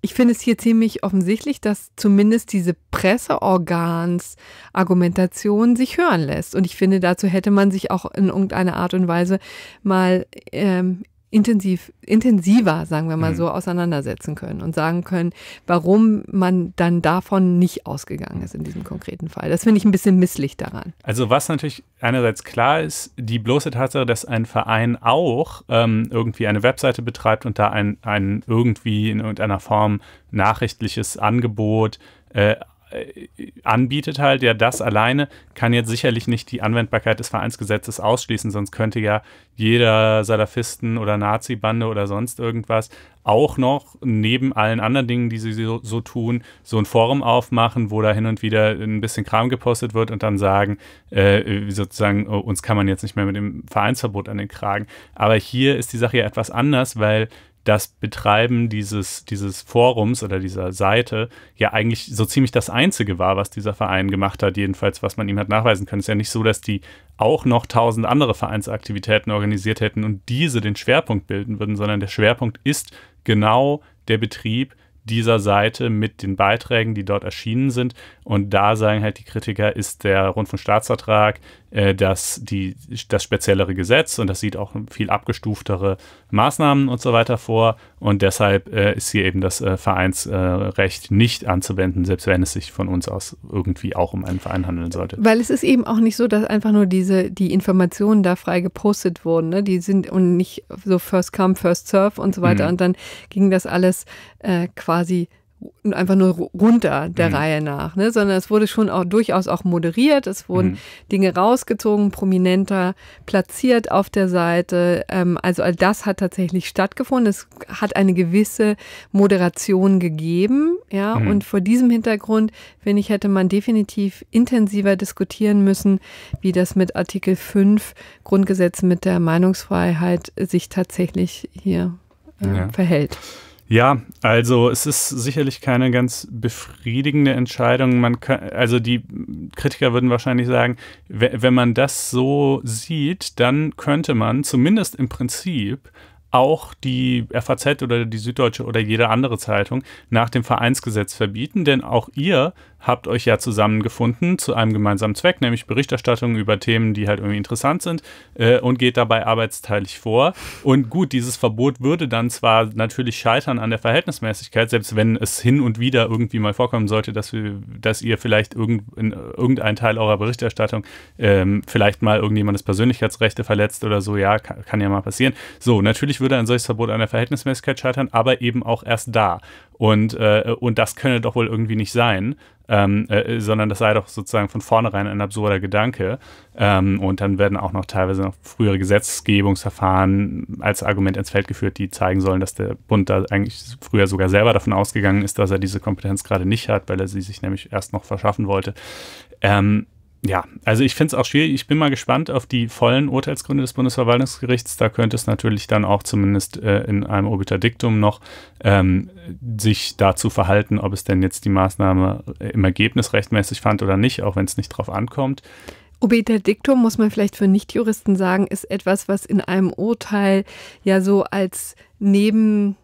ich finde es hier ziemlich offensichtlich, dass zumindest diese Presseorgans-Argumentation sich hören lässt. Und ich finde, dazu hätte man sich auch in irgendeiner Art und Weise mal ähm, intensiv, intensiver, sagen wir mal mhm. so, auseinandersetzen können und sagen können, warum man dann davon nicht ausgegangen ist in diesem konkreten Fall. Das finde ich ein bisschen misslich daran. Also was natürlich einerseits klar ist, die bloße Tatsache, dass ein Verein auch ähm, irgendwie eine Webseite betreibt und da ein, ein irgendwie in irgendeiner Form nachrichtliches Angebot äh, äh, anbietet halt, ja, das alleine kann jetzt sicherlich nicht die Anwendbarkeit des Vereinsgesetzes ausschließen, sonst könnte ja jeder Salafisten oder Nazi-Bande oder sonst irgendwas auch noch neben allen anderen Dingen, die sie so, so, tun, so ein Forum aufmachen, wo da hin und wieder ein bisschen Kram gepostet wird und dann sagen, äh, sozusagen, oh, uns kann man jetzt nicht mehr mit dem Vereinsverbot an den Kragen. Aber hier ist die Sache ja etwas anders, weil das Betreiben dieses, dieses Forums oder dieser Seite ja eigentlich so ziemlich das Einzige war, was dieser Verein gemacht hat, jedenfalls, was man ihm hat nachweisen können. Es ist ja nicht so, dass die auch noch tausend andere Vereinsaktivitäten organisiert hätten und diese den Schwerpunkt bilden würden, sondern der Schwerpunkt ist genau der Betrieb dieser Seite mit den Beiträgen, die dort erschienen sind. Und da sagen halt die Kritiker, ist der Rundfunkstaatsvertrag, äh, das, die, das speziellere Gesetz und das sieht auch viel abgestuftere Maßnahmen und so weiter vor. Und deshalb äh, ist hier eben das äh, Vereinsrecht nicht anzuwenden, selbst wenn es sich von uns aus irgendwie auch um einen Verein handeln sollte. Weil es ist eben auch nicht so, dass einfach nur diese, die Informationen da frei gepostet wurden. Ne? Die sind und nicht so first come, first serve und so weiter. Mhm. Und dann ging das alles äh, quasi einfach nur runter der mhm. Reihe nach, ne? sondern es wurde schon auch durchaus auch moderiert. Es wurden mhm. Dinge rausgezogen, prominenter platziert auf der Seite. Ähm, also all das hat tatsächlich stattgefunden. Es hat eine gewisse Moderation gegeben, ja. Mhm. Und vor diesem Hintergrund finde ich hätte man definitiv intensiver diskutieren müssen, wie das mit Artikel 5 Grundgesetz mit der Meinungsfreiheit sich tatsächlich hier äh, ja. verhält. Ja, also es ist sicherlich keine ganz befriedigende Entscheidung. Man kann, also die Kritiker würden wahrscheinlich sagen, wenn man das so sieht, dann könnte man zumindest im Prinzip auch die FAZ oder die Süddeutsche oder jede andere Zeitung nach dem Vereinsgesetz verbieten, denn auch ihr habt euch ja zusammengefunden zu einem gemeinsamen Zweck, nämlich Berichterstattung über Themen, die halt irgendwie interessant sind äh, und geht dabei arbeitsteilig vor. Und gut, dieses Verbot würde dann zwar natürlich scheitern an der Verhältnismäßigkeit, selbst wenn es hin und wieder irgendwie mal vorkommen sollte, dass, wir, dass ihr vielleicht irgend, in irgendein Teil eurer Berichterstattung ähm, vielleicht mal irgendjemandes Persönlichkeitsrechte verletzt oder so, ja, kann, kann ja mal passieren. So, natürlich würde ein solches Verbot an der Verhältnismäßigkeit scheitern, aber eben auch erst da. Und, äh, und das könne doch wohl irgendwie nicht sein ähm, äh, sondern das sei doch sozusagen von vornherein ein absurder Gedanke. Ähm, und dann werden auch noch teilweise noch frühere Gesetzgebungsverfahren als Argument ins Feld geführt, die zeigen sollen, dass der Bund da eigentlich früher sogar selber davon ausgegangen ist, dass er diese Kompetenz gerade nicht hat, weil er sie sich nämlich erst noch verschaffen wollte. Ähm, ja, also ich finde es auch schwierig. Ich bin mal gespannt auf die vollen Urteilsgründe des Bundesverwaltungsgerichts. Da könnte es natürlich dann auch zumindest äh, in einem Diktum noch ähm, sich dazu verhalten, ob es denn jetzt die Maßnahme äh, im Ergebnis rechtmäßig fand oder nicht, auch wenn es nicht drauf ankommt. Obiter Diktum, muss man vielleicht für Nichtjuristen sagen, ist etwas, was in einem Urteil ja so als neben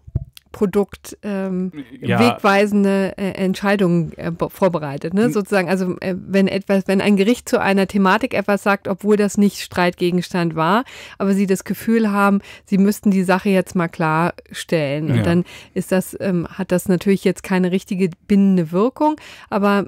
Produkt ähm, ja. wegweisende äh, Entscheidungen äh, vorbereitet. Ne? Sozusagen, also äh, wenn etwas, wenn ein Gericht zu einer Thematik etwas sagt, obwohl das nicht Streitgegenstand war, aber sie das Gefühl haben, sie müssten die Sache jetzt mal klarstellen. Und dann ist das, ähm, hat das natürlich jetzt keine richtige bindende Wirkung, aber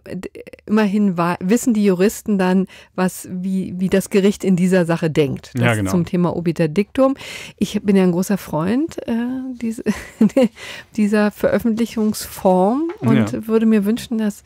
immerhin war, wissen die Juristen dann, was, wie, wie das Gericht in dieser Sache denkt. Das ja, genau. zum Thema Obiter Dictum. Ich bin ja ein großer Freund äh, diese, dieser Veröffentlichungsform und ja. würde mir wünschen, dass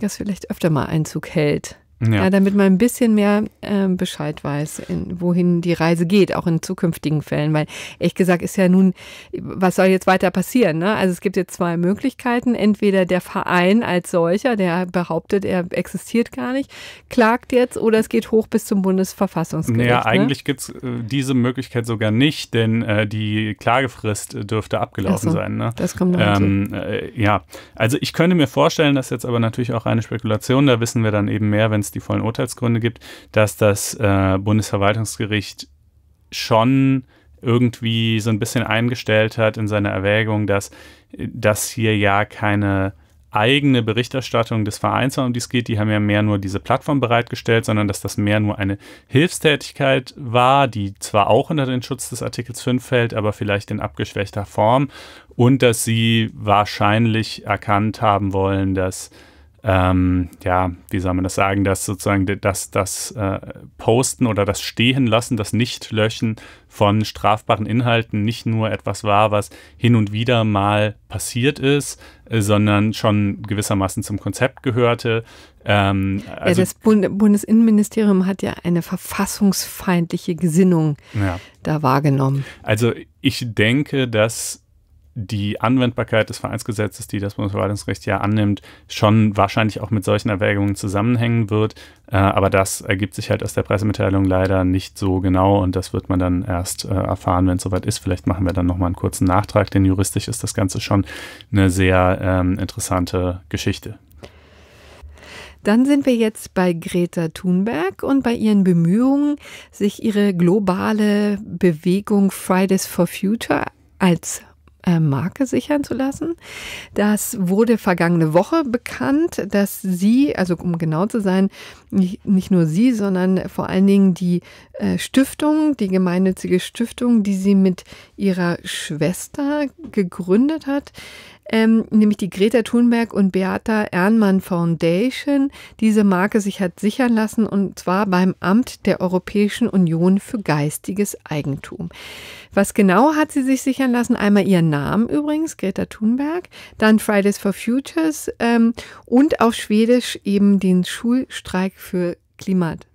das vielleicht öfter mal Einzug hält. Ja. ja. damit man ein bisschen mehr äh, Bescheid weiß, in, wohin die Reise geht, auch in zukünftigen Fällen. Weil ehrlich gesagt ist ja nun, was soll jetzt weiter passieren? Ne? Also es gibt jetzt zwei Möglichkeiten. Entweder der Verein als solcher, der behauptet, er existiert gar nicht, klagt jetzt oder es geht hoch bis zum Bundesverfassungsgericht. Ja, naja, ne? eigentlich gibt es äh, diese Möglichkeit sogar nicht, denn äh, die Klagefrist äh, dürfte abgelaufen so, sein. Ne? Das kommt noch ähm, äh, Ja, also ich könnte mir vorstellen, das ist jetzt aber natürlich auch eine Spekulation, da wissen wir dann eben mehr, wenn es die vollen Urteilsgründe gibt, dass das äh, Bundesverwaltungsgericht schon irgendwie so ein bisschen eingestellt hat in seiner Erwägung, dass äh, das hier ja keine eigene Berichterstattung des Vereins war, um die es geht. Die haben ja mehr nur diese Plattform bereitgestellt, sondern dass das mehr nur eine Hilfstätigkeit war, die zwar auch unter den Schutz des Artikels 5 fällt, aber vielleicht in abgeschwächter Form. Und dass sie wahrscheinlich erkannt haben wollen, dass ähm, ja, wie soll man das sagen, dass sozusagen das, das äh, Posten oder das Stehen lassen, das Nichtlöschen von strafbaren Inhalten nicht nur etwas war, was hin und wieder mal passiert ist, äh, sondern schon gewissermaßen zum Konzept gehörte. Ähm, also ja, das Bund Bundesinnenministerium hat ja eine verfassungsfeindliche Gesinnung ja. da wahrgenommen. Also ich denke, dass die Anwendbarkeit des Vereinsgesetzes, die das Bundesverwaltungsrecht ja annimmt, schon wahrscheinlich auch mit solchen Erwägungen zusammenhängen wird. Äh, aber das ergibt sich halt aus der Pressemitteilung leider nicht so genau und das wird man dann erst äh, erfahren, wenn es soweit ist. Vielleicht machen wir dann nochmal einen kurzen Nachtrag, denn juristisch ist das Ganze schon eine sehr ähm, interessante Geschichte. Dann sind wir jetzt bei Greta Thunberg und bei ihren Bemühungen, sich ihre globale Bewegung Fridays for Future als äh, Marke sichern zu lassen. Das wurde vergangene Woche bekannt, dass sie, also um genau zu sein, nicht, nicht nur sie, sondern vor allen Dingen die äh, Stiftung, die gemeinnützige Stiftung, die sie mit ihrer Schwester gegründet hat, ähm, nämlich die Greta Thunberg und Beata Ehrenmann Foundation diese Marke sich hat sichern lassen und zwar beim Amt der Europäischen Union für geistiges Eigentum. Was genau hat sie sich sichern lassen? Einmal ihren Namen übrigens, Greta Thunberg, dann Fridays for Futures ähm, und auf Schwedisch eben den Schulstreik für Klimat.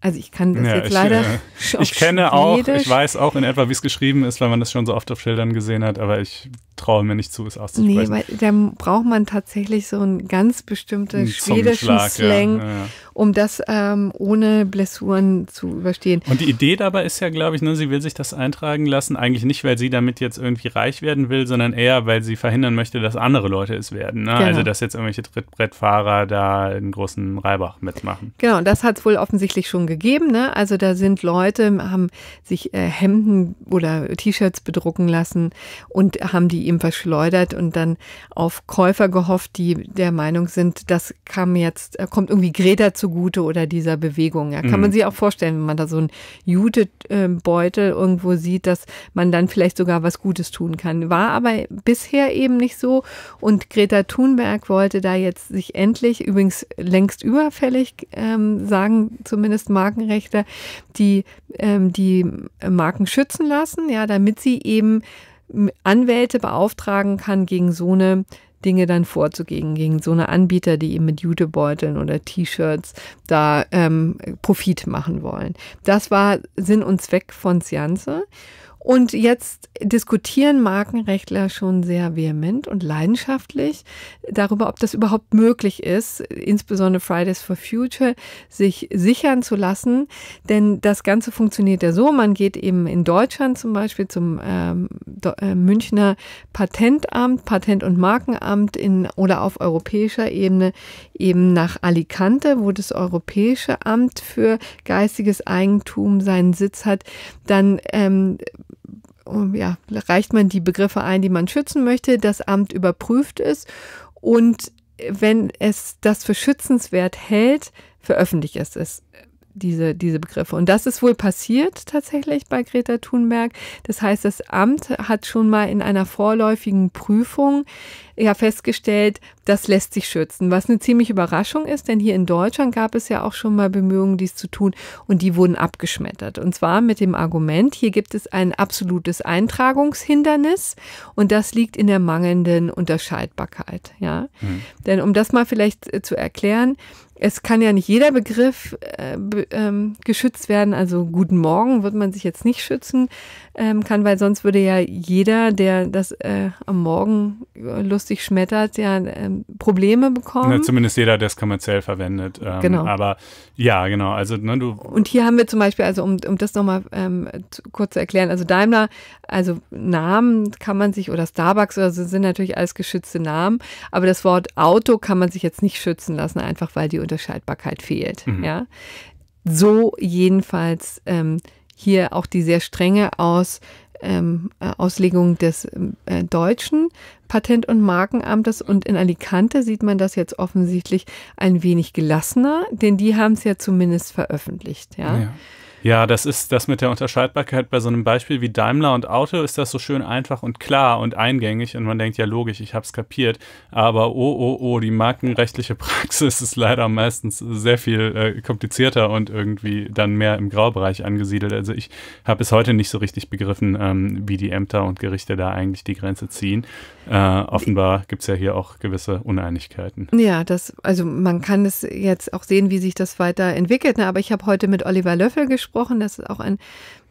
Also ich kann das ja, jetzt ich, leider. Äh, ich kenne Schwedisch. auch, ich weiß auch in etwa, wie es geschrieben ist, weil man das schon so oft auf Schildern gesehen hat, aber ich traue mir nicht zu, es auszusprechen. Nee, weil da braucht man tatsächlich so einen ganz bestimmten schwedischen Slang, ja, ja. um das ähm, ohne Blessuren zu überstehen. Und die Idee dabei ist ja, glaube ich, ne, sie will sich das eintragen lassen, eigentlich nicht, weil sie damit jetzt irgendwie reich werden will, sondern eher, weil sie verhindern möchte, dass andere Leute es werden. Ne? Also, genau. Also, dass jetzt irgendwelche Trittbrettfahrer da einen großen Reibach mitmachen. Genau, und das hat es wohl offensichtlich schon gegeben. Ne? Also, da sind Leute, haben sich äh, Hemden oder T-Shirts bedrucken lassen und haben die ihm verschleudert und dann auf Käufer gehofft, die der Meinung sind, das kam jetzt, äh, kommt irgendwie Greta zugute oder dieser Bewegung. Ja, kann mhm. man sich auch vorstellen, wenn man da so einen Jute-Beutel irgendwo sieht, dass man dann vielleicht sogar was Gutes tun kann. War aber bisher eben nicht so und Greta Thunberg wollte da jetzt sich endlich, übrigens längst überfällig, ähm, sagen zumindest Markenrechte, die, ähm, die Marken schützen lassen, ja, damit sie eben Anwälte beauftragen kann, gegen so eine Dinge dann vorzugehen, gegen so eine Anbieter, die eben mit Jutebeuteln oder T-Shirts da ähm, Profit machen wollen. Das war Sinn und Zweck von Sianze. Und jetzt diskutieren Markenrechtler schon sehr vehement und leidenschaftlich darüber, ob das überhaupt möglich ist, insbesondere Fridays for Future, sich sichern zu lassen. Denn das Ganze funktioniert ja so, man geht eben in Deutschland zum Beispiel zum ähm, äh, Münchner Patentamt, Patent- und Markenamt in, oder auf europäischer Ebene eben nach Alicante, wo das Europäische Amt für geistiges Eigentum seinen Sitz hat. Dann ähm, ja, reicht man die Begriffe ein, die man schützen möchte. Das Amt überprüft es und wenn es das für schützenswert hält, veröffentlicht es es diese, diese Begriffe. Und das ist wohl passiert tatsächlich bei Greta Thunberg. Das heißt, das Amt hat schon mal in einer vorläufigen Prüfung ja festgestellt, das lässt sich schützen, was eine ziemliche Überraschung ist, denn hier in Deutschland gab es ja auch schon mal Bemühungen, dies zu tun und die wurden abgeschmettert. Und zwar mit dem Argument, hier gibt es ein absolutes Eintragungshindernis und das liegt in der mangelnden Unterscheidbarkeit. Ja? Mhm. Denn um das mal vielleicht zu erklären, es kann ja nicht jeder Begriff äh, be, ähm, geschützt werden. Also guten Morgen wird man sich jetzt nicht schützen ähm, kann, weil sonst würde ja jeder, der das äh, am Morgen äh, lustig schmettert, ja ähm, Probleme bekommen. Na, zumindest jeder, der es kommerziell verwendet. Ähm, genau. Aber ja, genau. Also ne, du. Und hier haben wir zum Beispiel, also um, um das nochmal ähm, kurz zu erklären, also Daimler, also Namen kann man sich oder Starbucks oder so sind natürlich alles geschützte Namen, aber das Wort Auto kann man sich jetzt nicht schützen lassen, einfach weil die Schaltbarkeit fehlt. Mhm. Ja? So jedenfalls ähm, hier auch die sehr strenge aus, ähm, äh, Auslegung des ähm, äh, deutschen Patent- und Markenamtes und in Alicante sieht man das jetzt offensichtlich ein wenig gelassener, denn die haben es ja zumindest veröffentlicht. Ja? ja. Ja, das ist das mit der Unterscheidbarkeit bei so einem Beispiel wie Daimler und Auto ist das so schön einfach und klar und eingängig und man denkt ja logisch, ich habe es kapiert, aber oh oh oh, die markenrechtliche Praxis ist leider meistens sehr viel äh, komplizierter und irgendwie dann mehr im Graubereich angesiedelt. Also ich habe bis heute nicht so richtig begriffen, ähm, wie die Ämter und Gerichte da eigentlich die Grenze ziehen. Äh, offenbar es ja hier auch gewisse Uneinigkeiten. Ja, das also man kann es jetzt auch sehen, wie sich das weiterentwickelt, ne? aber ich habe heute mit Oliver Löffel gesprochen gesprochen. Das ist auch ein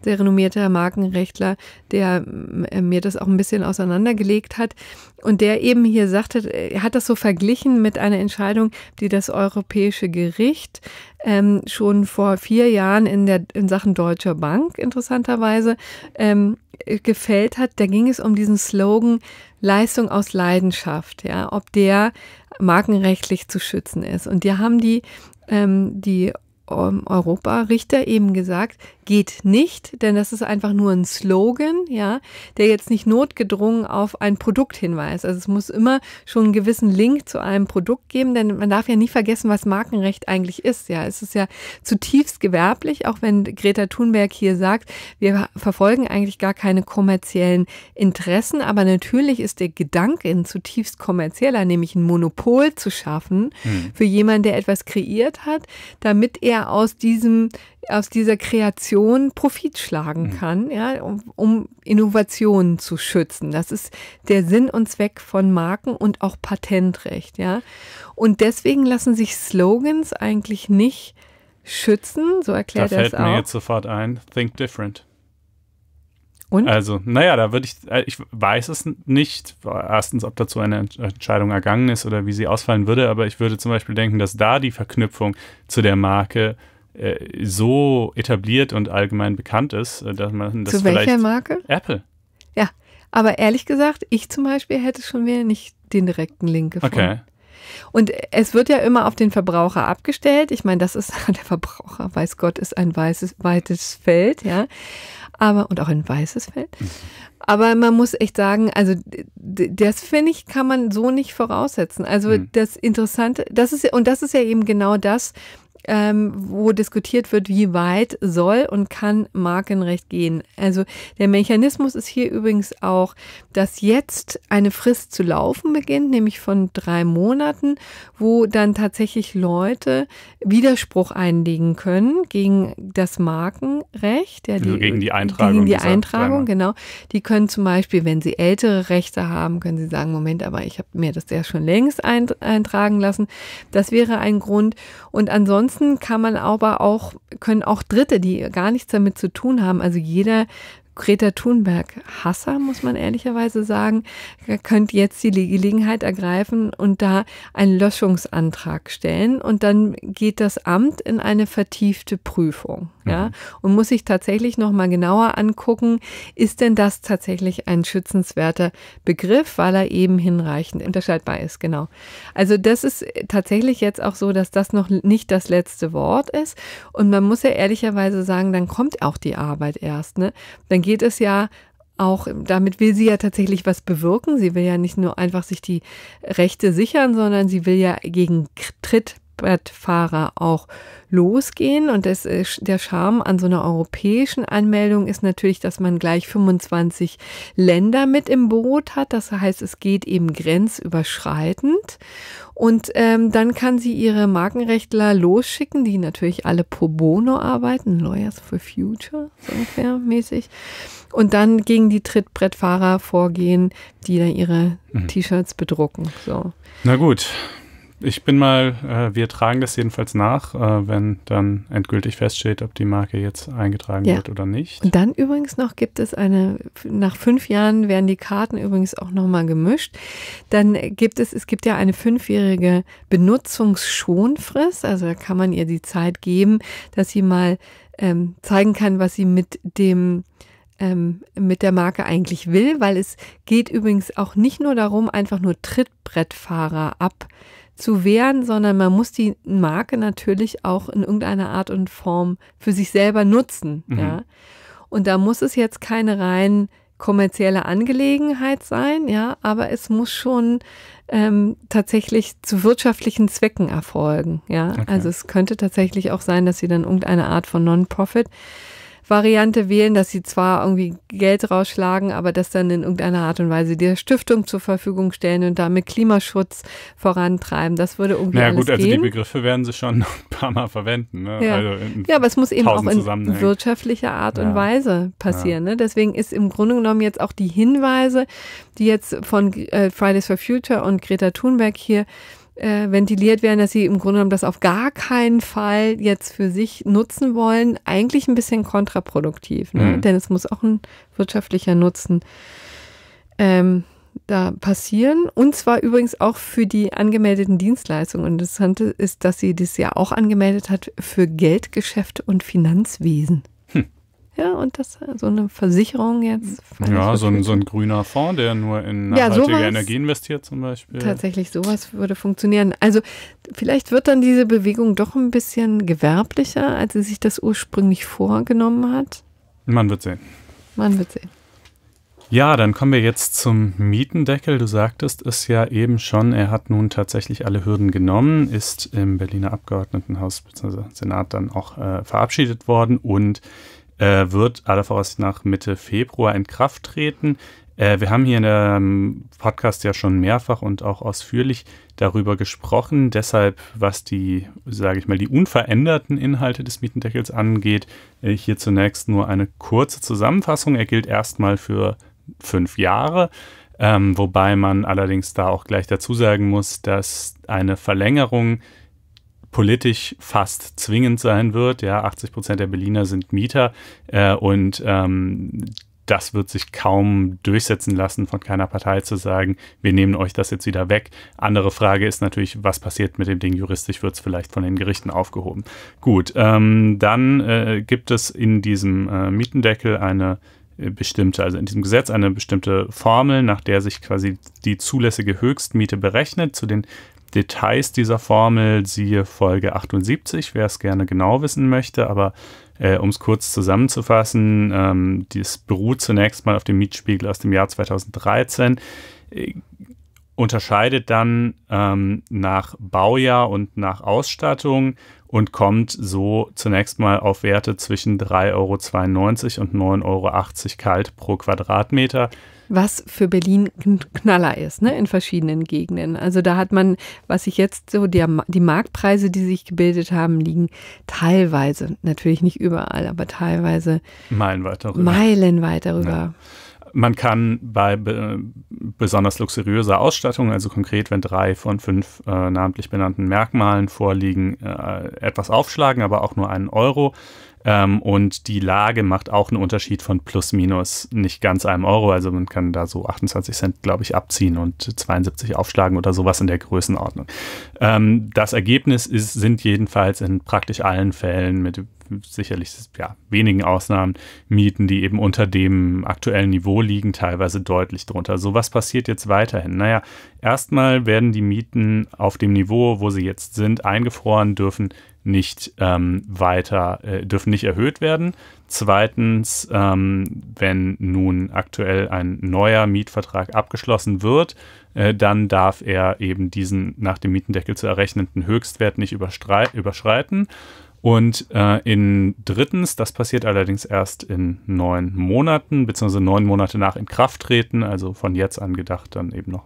sehr renommierter Markenrechtler, der ähm, äh, mir das auch ein bisschen auseinandergelegt hat. Und der eben hier sagte, äh, er hat das so verglichen mit einer Entscheidung, die das Europäische Gericht ähm, schon vor vier Jahren in, der, in Sachen Deutscher Bank interessanterweise ähm, äh, gefällt hat. Da ging es um diesen Slogan Leistung aus Leidenschaft, ja, ob der markenrechtlich zu schützen ist. Und die haben die ähm, die ähm, Europa-Richter eben gesagt, geht nicht, denn das ist einfach nur ein Slogan, ja, der jetzt nicht notgedrungen auf ein Produkt hinweist. Also es muss immer schon einen gewissen Link zu einem Produkt geben, denn man darf ja nie vergessen, was Markenrecht eigentlich ist, ja. Es ist ja zutiefst gewerblich, auch wenn Greta Thunberg hier sagt, wir verfolgen eigentlich gar keine kommerziellen Interessen, aber natürlich ist der Gedanke ein zutiefst kommerzieller, nämlich ein Monopol zu schaffen mhm. für jemanden, der etwas kreiert hat, damit er aus diesem, aus dieser Kreation Profit schlagen mhm. kann, ja, um, um Innovationen zu schützen. Das ist der Sinn und Zweck von Marken und auch Patentrecht, ja. Und deswegen lassen sich Slogans eigentlich nicht schützen, so erklärt da er es auch. Da fällt mir jetzt sofort ein, think different. Und? Also, naja, da würde ich, äh, ich weiß es nicht, erstens, ob dazu eine Entscheidung ergangen ist oder wie sie ausfallen würde, aber ich würde zum Beispiel denken, dass da die Verknüpfung zu der Marke äh, so etabliert und allgemein bekannt ist, äh, dass man das zu welcher Marke? Apple. Ja, aber ehrlich gesagt, ich zum Beispiel hätte schon wieder nicht den direkten Link gefunden. Okay. Und es wird ja immer auf den Verbraucher abgestellt. Ich meine, das ist der Verbraucher, weiß Gott, ist ein weißes, weites Feld, ja aber und auch ein weißes Feld. Aber man muss echt sagen, also das finde ich kann man so nicht voraussetzen. Also mhm. das Interessante, das ist und das ist ja eben genau das, ähm, wo diskutiert wird, wie weit soll und kann Markenrecht gehen. Also der Mechanismus ist hier übrigens auch, dass jetzt eine Frist zu laufen beginnt, nämlich von drei Monaten, wo dann tatsächlich Leute Widerspruch einlegen können gegen das Markenrecht. Ja, also die, also gegen die Eintragung. Gegen die Eintragung, genau. Die können zum Beispiel, wenn sie ältere Rechte haben, können sie sagen, Moment, aber ich habe mir das ja schon längst eintragen lassen. Das wäre ein Grund. Und ansonsten kann man aber auch, können auch Dritte, die gar nichts damit zu tun haben, also jeder Greta Thunberg-Hasser, muss man ehrlicherweise sagen, könnte jetzt die Gelegenheit ergreifen und da einen Löschungsantrag stellen. Und dann geht das Amt in eine vertiefte Prüfung. Mhm. Ja, und muss sich tatsächlich nochmal genauer angucken, ist denn das tatsächlich ein schützenswerter Begriff, weil er eben hinreichend unterscheidbar ist. Genau. Also das ist tatsächlich jetzt auch so, dass das noch nicht das letzte Wort ist. Und man muss ja ehrlicherweise sagen, dann kommt auch die Arbeit erst. Ne? Dann dann geht es ja auch, damit will sie ja tatsächlich was bewirken. Sie will ja nicht nur einfach sich die Rechte sichern, sondern sie will ja gegen Trittbrettfahrer auch losgehen. Und das, äh, der Charme an so einer europäischen Anmeldung ist natürlich, dass man gleich 25 Länder mit im Boot hat. Das heißt, es geht eben grenzüberschreitend. Und ähm, dann kann sie ihre Markenrechtler losschicken, die natürlich alle pro bono arbeiten, Lawyers for Future, so ungefähr mäßig. Und dann gegen die Trittbrettfahrer vorgehen, die dann ihre mhm. T-Shirts bedrucken. So. Na gut, ich bin mal, äh, wir tragen das jedenfalls nach, äh, wenn dann endgültig feststeht, ob die Marke jetzt eingetragen ja. wird oder nicht. Und dann übrigens noch gibt es eine, nach fünf Jahren werden die Karten übrigens auch nochmal gemischt. Dann gibt es, es gibt ja eine fünfjährige Benutzungsschonfrist, also da kann man ihr die Zeit geben, dass sie mal ähm, zeigen kann, was sie mit dem ähm, mit der Marke eigentlich will, weil es geht übrigens auch nicht nur darum, einfach nur Trittbrettfahrer ab äh, zu wehren, sondern man muss die Marke natürlich auch in irgendeiner Art und Form für sich selber nutzen. Mhm. Ja. Und da muss es jetzt keine rein kommerzielle Angelegenheit sein, ja, aber es muss schon ähm, tatsächlich zu wirtschaftlichen Zwecken erfolgen, ja. Okay. Also es könnte tatsächlich auch sein, dass sie dann irgendeine Art von Non-Profit Variante wählen, dass sie zwar irgendwie Geld rausschlagen, aber das dann in irgendeiner Art und Weise der Stiftung zur Verfügung stellen und damit Klimaschutz vorantreiben. Das würde irgendwie. Na naja, gut, also die Begriffe werden sie schon ein paar Mal verwenden. Ne? Ja. Also ja, aber es muss eben auch in wirtschaftlicher Art ja. und Weise passieren. Ja. Ne? Deswegen ist im Grunde genommen jetzt auch die Hinweise, die jetzt von äh, Fridays for Future und Greta Thunberg hier äh, ventiliert werden, dass sie im Grunde genommen das auf gar keinen Fall jetzt für sich nutzen wollen, eigentlich ein bisschen kontraproduktiv, ne? mhm. denn es muss auch ein wirtschaftlicher Nutzen ähm, da passieren. Und zwar übrigens auch für die angemeldeten Dienstleistungen. Und das ist, dass sie das ja auch angemeldet hat für Geldgeschäfte und Finanzwesen. Ja, und das so eine Versicherung jetzt. Ja, so ein, so ein grüner Fonds, der nur in nachhaltige ja, Energie investiert zum Beispiel. Tatsächlich, sowas würde funktionieren. Also vielleicht wird dann diese Bewegung doch ein bisschen gewerblicher, als sie sich das ursprünglich vorgenommen hat. Man wird sehen. Man wird sehen. Ja, dann kommen wir jetzt zum Mietendeckel. Du sagtest es ja eben schon, er hat nun tatsächlich alle Hürden genommen, ist im Berliner Abgeordnetenhaus bzw. Senat dann auch äh, verabschiedet worden und äh, wird aller Voraussicht nach Mitte Februar in Kraft treten. Äh, wir haben hier in dem Podcast ja schon mehrfach und auch ausführlich darüber gesprochen. Deshalb, was die, sage ich mal, die unveränderten Inhalte des Mietendeckels angeht, äh, hier zunächst nur eine kurze Zusammenfassung. Er gilt erstmal für fünf Jahre. Ähm, wobei man allerdings da auch gleich dazu sagen muss, dass eine Verlängerung politisch fast zwingend sein wird. Ja, 80 Prozent der Berliner sind Mieter äh, und ähm, das wird sich kaum durchsetzen lassen, von keiner Partei zu sagen, wir nehmen euch das jetzt wieder weg. Andere Frage ist natürlich, was passiert mit dem Ding juristisch? Wird es vielleicht von den Gerichten aufgehoben? Gut, ähm, dann äh, gibt es in diesem äh, Mietendeckel eine äh, bestimmte, also in diesem Gesetz eine bestimmte Formel, nach der sich quasi die zulässige Höchstmiete berechnet. Zu den Details dieser Formel siehe Folge 78, wer es gerne genau wissen möchte. Aber äh, um es kurz zusammenzufassen, ähm, dies beruht zunächst mal auf dem Mietspiegel aus dem Jahr 2013, äh, unterscheidet dann ähm, nach Baujahr und nach Ausstattung und kommt so zunächst mal auf Werte zwischen 3,92 Euro und 9,80 Euro kalt pro Quadratmeter was für Berlin ein Knaller ist, ne, in verschiedenen Gegenden. Also da hat man, was ich jetzt so, die, die Marktpreise, die sich gebildet haben, liegen teilweise, natürlich nicht überall, aber teilweise meilenweit darüber. Meilenweit darüber. Ja. Man kann bei be besonders luxuriöser Ausstattung, also konkret, wenn drei von fünf äh, namentlich benannten Merkmalen vorliegen, äh, etwas aufschlagen, aber auch nur einen Euro. Ähm, und die Lage macht auch einen Unterschied von plus minus nicht ganz einem Euro. Also man kann da so 28 Cent, glaube ich, abziehen und 72 aufschlagen oder sowas in der Größenordnung. Ähm, das Ergebnis ist, sind jedenfalls in praktisch allen Fällen mit sicherlich ja, wenigen Ausnahmen Mieten, die eben unter dem aktuellen Niveau liegen, teilweise deutlich drunter. So was passiert jetzt weiterhin? Naja, erstmal werden die Mieten auf dem Niveau, wo sie jetzt sind, eingefroren, dürfen nicht ähm, weiter, äh, dürfen nicht erhöht werden. Zweitens, ähm, wenn nun aktuell ein neuer Mietvertrag abgeschlossen wird, äh, dann darf er eben diesen nach dem Mietendeckel zu errechnenden Höchstwert nicht überschreiten. Und äh, in drittens, das passiert allerdings erst in neun Monaten, beziehungsweise neun Monate nach Inkrafttreten, also von jetzt an gedacht dann eben noch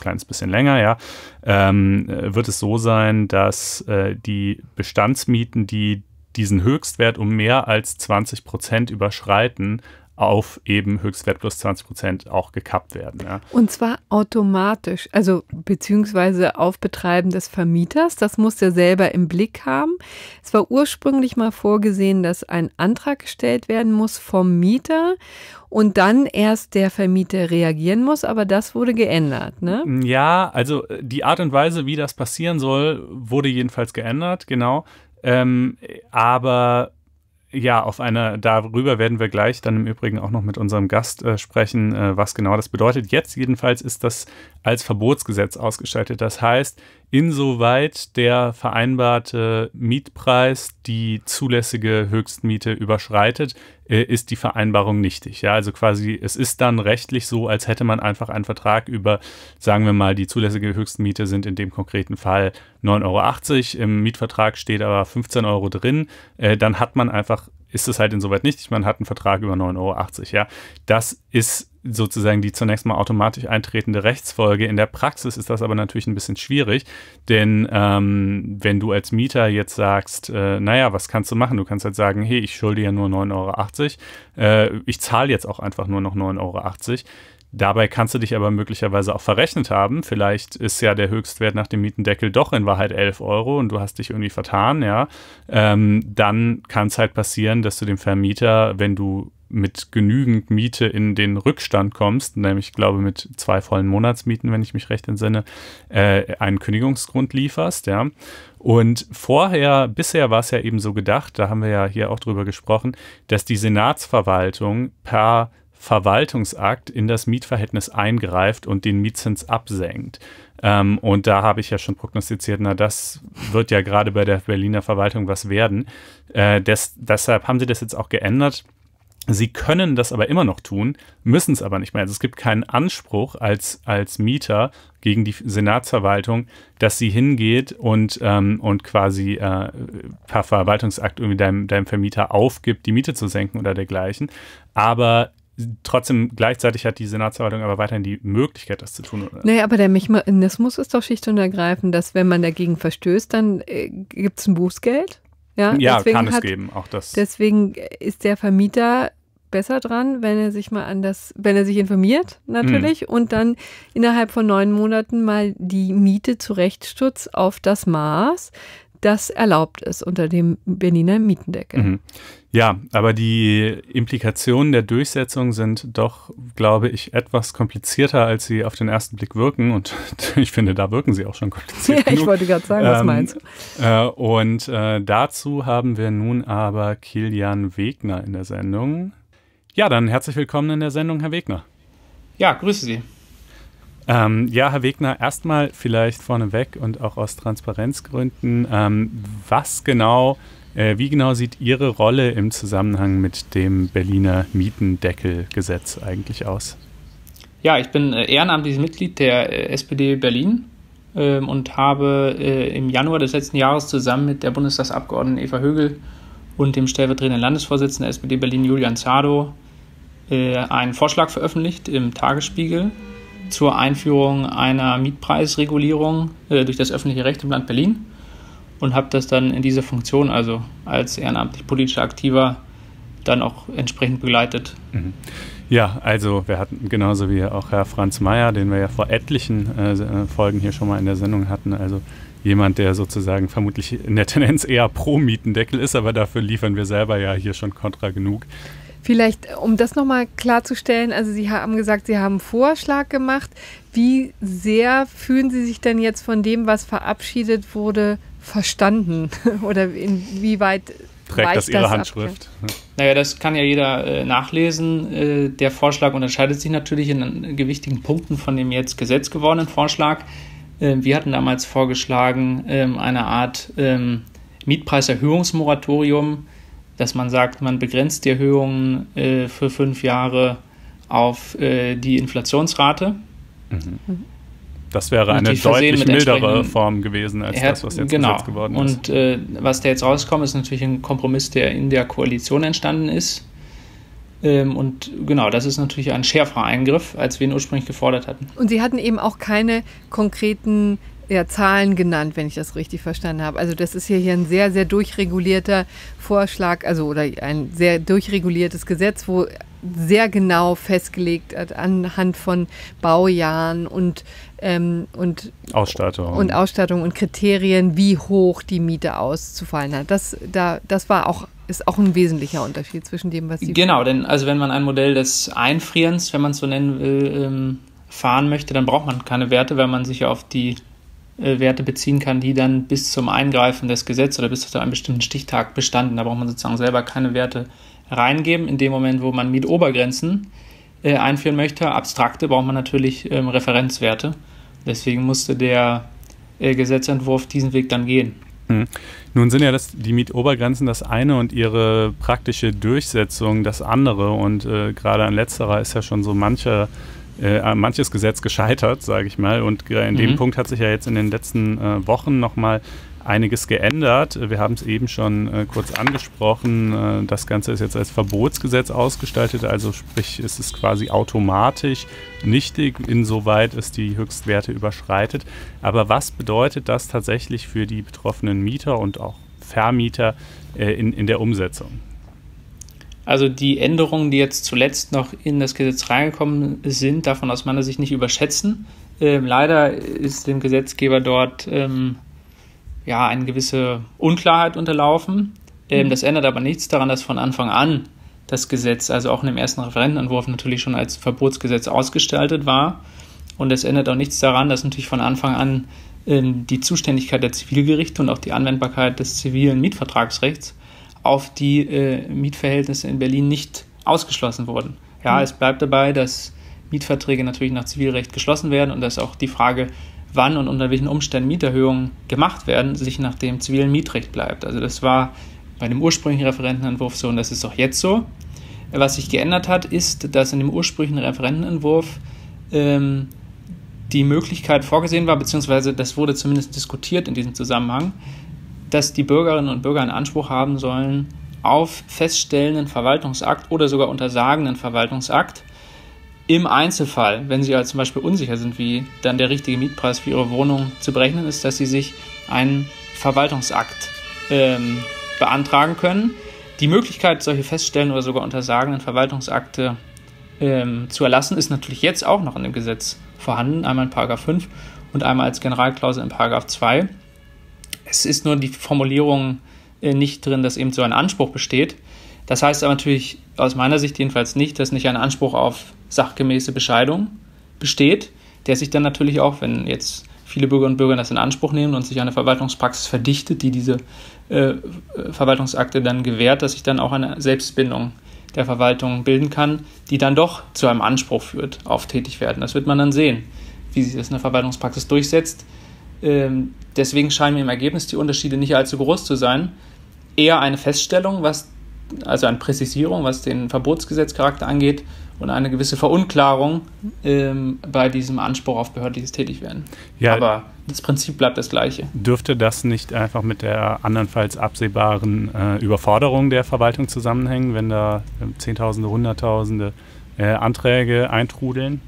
kleines bisschen länger, ja, ähm, äh, wird es so sein, dass äh, die Bestandsmieten, die diesen Höchstwert um mehr als 20 Prozent überschreiten, auf eben Höchstwert plus 20 Prozent auch gekappt werden. Ja. Und zwar automatisch, also beziehungsweise auf Betreiben des Vermieters. Das muss der selber im Blick haben. Es war ursprünglich mal vorgesehen, dass ein Antrag gestellt werden muss vom Mieter und dann erst der Vermieter reagieren muss, aber das wurde geändert, ne? Ja, also äh, die Art und Weise, wie das passieren soll, wurde jedenfalls geändert, genau. Ähm, aber ja, auf einer, darüber werden wir gleich dann im Übrigen auch noch mit unserem Gast äh, sprechen, äh, was genau das bedeutet. Jetzt jedenfalls ist das als Verbotsgesetz ausgestaltet. Das heißt, insoweit der vereinbarte Mietpreis die zulässige Höchstmiete überschreitet, äh, ist die Vereinbarung nichtig. Ja, also quasi, es ist dann rechtlich so, als hätte man einfach einen Vertrag über, sagen wir mal, die zulässige Höchstmiete sind in dem konkreten Fall 9,80 Euro. Im Mietvertrag steht aber 15 Euro drin. Äh, dann hat man einfach, ist es halt insoweit nichtig, man hat einen Vertrag über 9,80 Euro. Ja, das ist sozusagen die zunächst mal automatisch eintretende Rechtsfolge. In der Praxis ist das aber natürlich ein bisschen schwierig, denn ähm, wenn du als Mieter jetzt sagst, äh, naja, was kannst du machen? Du kannst halt sagen, hey, ich schulde ja nur 9,80 Euro, äh, ich zahle jetzt auch einfach nur noch 9,80 Euro. Dabei kannst du dich aber möglicherweise auch verrechnet haben. Vielleicht ist ja der Höchstwert nach dem Mietendeckel doch in Wahrheit 11 Euro und du hast dich irgendwie vertan, ja. Ähm, dann kann es halt passieren, dass du dem Vermieter, wenn du mit genügend Miete in den Rückstand kommst, nämlich ich glaube mit zwei vollen Monatsmieten, wenn ich mich recht entsinne, äh, einen Kündigungsgrund lieferst, ja. Und vorher, bisher war es ja eben so gedacht, da haben wir ja hier auch drüber gesprochen, dass die Senatsverwaltung per Verwaltungsakt in das Mietverhältnis eingreift und den Mietzins absenkt. Ähm, und da habe ich ja schon prognostiziert, na, das wird ja gerade bei der Berliner Verwaltung was werden. Äh, des, deshalb haben sie das jetzt auch geändert Sie können das aber immer noch tun, müssen es aber nicht mehr. Also es gibt keinen Anspruch als, als Mieter gegen die Senatsverwaltung, dass sie hingeht und, ähm, und quasi äh, per Verwaltungsakt irgendwie deinem, deinem Vermieter aufgibt, die Miete zu senken oder dergleichen. Aber trotzdem gleichzeitig hat die Senatsverwaltung aber weiterhin die Möglichkeit, das zu tun. Oder? Naja, aber der Mechanismus ist doch schlicht und ergreifend, dass wenn man dagegen verstößt, dann äh, gibt es ein Bußgeld. Ja, ja kann es geben, auch das. Deswegen ist der Vermieter besser dran, wenn er sich mal an das, wenn er sich informiert natürlich mm. und dann innerhalb von neun Monaten mal die Miete zurechtstutzt auf das Maß, das erlaubt ist unter dem Berliner Mietendeckel. Mhm. Ja, aber die Implikationen der Durchsetzung sind doch, glaube ich, etwas komplizierter, als sie auf den ersten Blick wirken. Und ich finde, da wirken sie auch schon kompliziert. Ja, ich wollte gerade sagen, ähm, was meinst du? Äh, und äh, dazu haben wir nun aber Kilian Wegner in der Sendung. Ja, dann herzlich willkommen in der Sendung, Herr Wegner. Ja, grüße Sie. Ähm, ja, Herr Wegner, erstmal vielleicht vorneweg und auch aus Transparenzgründen, ähm, was genau, äh, wie genau sieht Ihre Rolle im Zusammenhang mit dem Berliner Mietendeckelgesetz eigentlich aus? Ja, ich bin äh, ehrenamtliches Mitglied der äh, SPD Berlin ähm, und habe äh, im Januar des letzten Jahres zusammen mit der Bundestagsabgeordneten Eva Högel und dem stellvertretenden Landesvorsitzenden der SPD Berlin Julian Zado äh, einen Vorschlag veröffentlicht im Tagesspiegel zur Einführung einer Mietpreisregulierung äh, durch das öffentliche Recht im Land Berlin und habe das dann in dieser Funktion, also als ehrenamtlich politischer Aktiver, dann auch entsprechend begleitet. Mhm. Ja, also wir hatten genauso wie auch Herr Franz Mayer, den wir ja vor etlichen äh, Folgen hier schon mal in der Sendung hatten, also jemand, der sozusagen vermutlich in der Tendenz eher pro Mietendeckel ist, aber dafür liefern wir selber ja hier schon kontra genug. Vielleicht, um das nochmal klarzustellen, also Sie haben gesagt, Sie haben einen Vorschlag gemacht. Wie sehr fühlen Sie sich denn jetzt von dem, was verabschiedet wurde, verstanden? Oder inwieweit trägt das Ihre das Handschrift? Ab? Naja, das kann ja jeder äh, nachlesen. Äh, der Vorschlag unterscheidet sich natürlich in äh, gewichtigen Punkten von dem jetzt Gesetz gewordenen Vorschlag. Äh, wir hatten damals vorgeschlagen, ähm, eine Art ähm, Mietpreiserhöhungsmoratorium äh, dass man sagt, man begrenzt die Erhöhungen äh, für fünf Jahre auf äh, die Inflationsrate. Mhm. mhm. Das wäre eine deutlich mildere Form gewesen als das, was jetzt genau. Gesetz geworden ist. Und äh, was da jetzt rauskommt, ist natürlich ein Kompromiss, der in der Koalition entstanden ist. Ähm, und genau, das ist natürlich ein schärferer Eingriff, als wir ihn ursprünglich gefordert hatten. Und Sie hatten eben auch keine konkreten ja, Zahlen genannt, wenn ich das richtig verstanden habe. Also das ist hier, hier ein sehr, sehr durchregulierter Vorschlag, also oder ein sehr durchreguliertes Gesetz, wo sehr genau festgelegt hat, anhand von Baujahren und, ähm, und Ausstattung und Ausstattung und Kriterien, wie hoch die Miete auszufallen hat. Das, da, das war auch ist auch ein wesentlicher Unterschied zwischen dem, was Sie genau, denn also wenn man ein Modell des Einfrierens, wenn man es so nennen will, ähm, fahren möchte, dann braucht man keine Werte, weil man sich ja auf die äh, Werte beziehen kann, die dann bis zum Eingreifen des Gesetzes oder bis zu einem bestimmten Stichtag bestanden. Da braucht man sozusagen selber keine Werte reingeben. In dem Moment, wo man Mietobergrenzen äh, einführen möchte, abstrakte, braucht man natürlich ähm, Referenzwerte. Deswegen musste der äh, Gesetzentwurf diesen Weg dann gehen. Hm. Nun sind ja das, die Mietobergrenzen das eine und ihre praktische Durchsetzung das andere. Und äh, gerade an letzterer ist ja schon so mancher äh, manches Gesetz gescheitert, sage ich mal. Und äh, in dem mhm. Punkt hat sich ja jetzt in den letzten äh, Wochen nochmal einiges geändert. Wir haben es eben schon äh, kurz angesprochen. Äh, das Ganze ist jetzt als Verbotsgesetz ausgestaltet, also sprich, es ist quasi automatisch nichtig, insoweit es die Höchstwerte überschreitet. Aber was bedeutet das tatsächlich für die betroffenen Mieter und auch Vermieter äh, in, in der Umsetzung? Also die Änderungen, die jetzt zuletzt noch in das Gesetz reingekommen sind, davon aus meiner Sicht nicht überschätzen. Ähm, leider ist dem Gesetzgeber dort ähm, ja eine gewisse Unklarheit unterlaufen. Ähm, mhm. Das ändert aber nichts daran, dass von Anfang an das Gesetz, also auch in dem ersten Referentenentwurf, natürlich schon als Verbotsgesetz ausgestaltet war. Und es ändert auch nichts daran, dass natürlich von Anfang an ähm, die Zuständigkeit der Zivilgerichte und auch die Anwendbarkeit des zivilen Mietvertragsrechts auf die äh, Mietverhältnisse in Berlin nicht ausgeschlossen wurden. Ja, mhm. es bleibt dabei, dass Mietverträge natürlich nach Zivilrecht geschlossen werden und dass auch die Frage, wann und unter welchen Umständen Mieterhöhungen gemacht werden, sich nach dem zivilen Mietrecht bleibt. Also das war bei dem ursprünglichen Referentenentwurf so und das ist auch jetzt so. Was sich geändert hat, ist, dass in dem ursprünglichen Referentenentwurf ähm, die Möglichkeit vorgesehen war, beziehungsweise das wurde zumindest diskutiert in diesem Zusammenhang, dass die Bürgerinnen und Bürger einen Anspruch haben sollen auf feststellenden Verwaltungsakt oder sogar untersagenden Verwaltungsakt im Einzelfall, wenn sie halt zum Beispiel unsicher sind, wie dann der richtige Mietpreis für ihre Wohnung zu berechnen ist, dass sie sich einen Verwaltungsakt ähm, beantragen können. Die Möglichkeit, solche feststellenden oder sogar untersagenden Verwaltungsakte ähm, zu erlassen, ist natürlich jetzt auch noch in dem Gesetz vorhanden, einmal in Paragraph 5 und einmal als Generalklausel in Paragraph 2. Es ist nur die Formulierung äh, nicht drin, dass eben so ein Anspruch besteht. Das heißt aber natürlich aus meiner Sicht jedenfalls nicht, dass nicht ein Anspruch auf sachgemäße Bescheidung besteht, der sich dann natürlich auch, wenn jetzt viele Bürgerinnen und Bürger das in Anspruch nehmen und sich eine Verwaltungspraxis verdichtet, die diese äh, Verwaltungsakte dann gewährt, dass sich dann auch eine Selbstbindung der Verwaltung bilden kann, die dann doch zu einem Anspruch führt auf tätig werden. Das wird man dann sehen, wie sich das in der Verwaltungspraxis durchsetzt. Ähm, deswegen scheinen mir im Ergebnis die Unterschiede nicht allzu groß zu sein. Eher eine Feststellung, was, also eine Präzisierung, was den Verbotsgesetzcharakter angeht und eine gewisse Verunklarung ähm, bei diesem Anspruch auf behördliches Tätigwerden. Ja, Aber das Prinzip bleibt das gleiche. Dürfte das nicht einfach mit der andernfalls absehbaren äh, Überforderung der Verwaltung zusammenhängen, wenn da äh, Zehntausende, Hunderttausende äh, Anträge eintrudeln?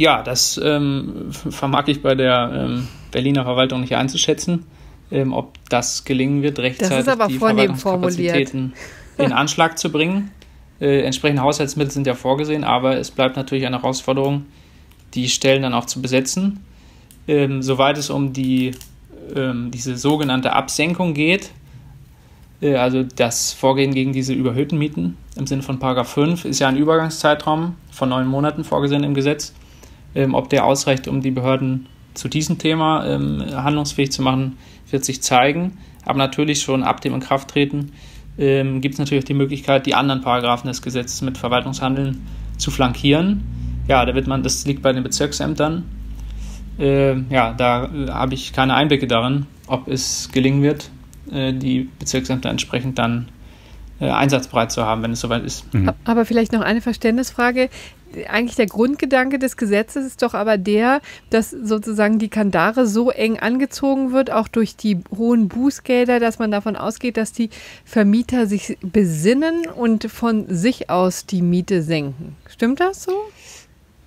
ja, das ähm, vermag ich bei der ähm, Berliner Verwaltung nicht einzuschätzen, ähm, ob das gelingen wird, rechtzeitig die Verwaltungskapazitäten in Anschlag zu bringen. Äh, entsprechende Haushaltsmittel sind ja vorgesehen, aber es bleibt natürlich eine Herausforderung, die Stellen dann auch zu besetzen. Ähm, soweit es um die, ähm, diese sogenannte Absenkung geht, äh, also das Vorgehen gegen diese überhöhten Mieten im Sinne von Paragraph 5 ist ja ein Übergangszeitraum von neun Monaten vorgesehen im Gesetz ähm, ob der ausreicht, um die Behörden zu diesem Thema ähm, handlungsfähig zu machen, wird sich zeigen. Aber natürlich schon ab dem Inkrafttreten ähm, gibt es natürlich auch die Möglichkeit, die anderen Paragraphen des Gesetzes mit Verwaltungshandeln zu flankieren. Ja, da wird man, das liegt bei den Bezirksämtern. Äh, ja, da äh, habe ich keine Einblicke darin, ob es gelingen wird, äh, die Bezirksämter entsprechend dann äh, einsatzbereit zu haben, wenn es soweit ist. Mhm. Aber vielleicht noch eine Verständnisfrage eigentlich der Grundgedanke des Gesetzes ist doch aber der, dass sozusagen die Kandare so eng angezogen wird, auch durch die hohen Bußgelder, dass man davon ausgeht, dass die Vermieter sich besinnen und von sich aus die Miete senken. Stimmt das so?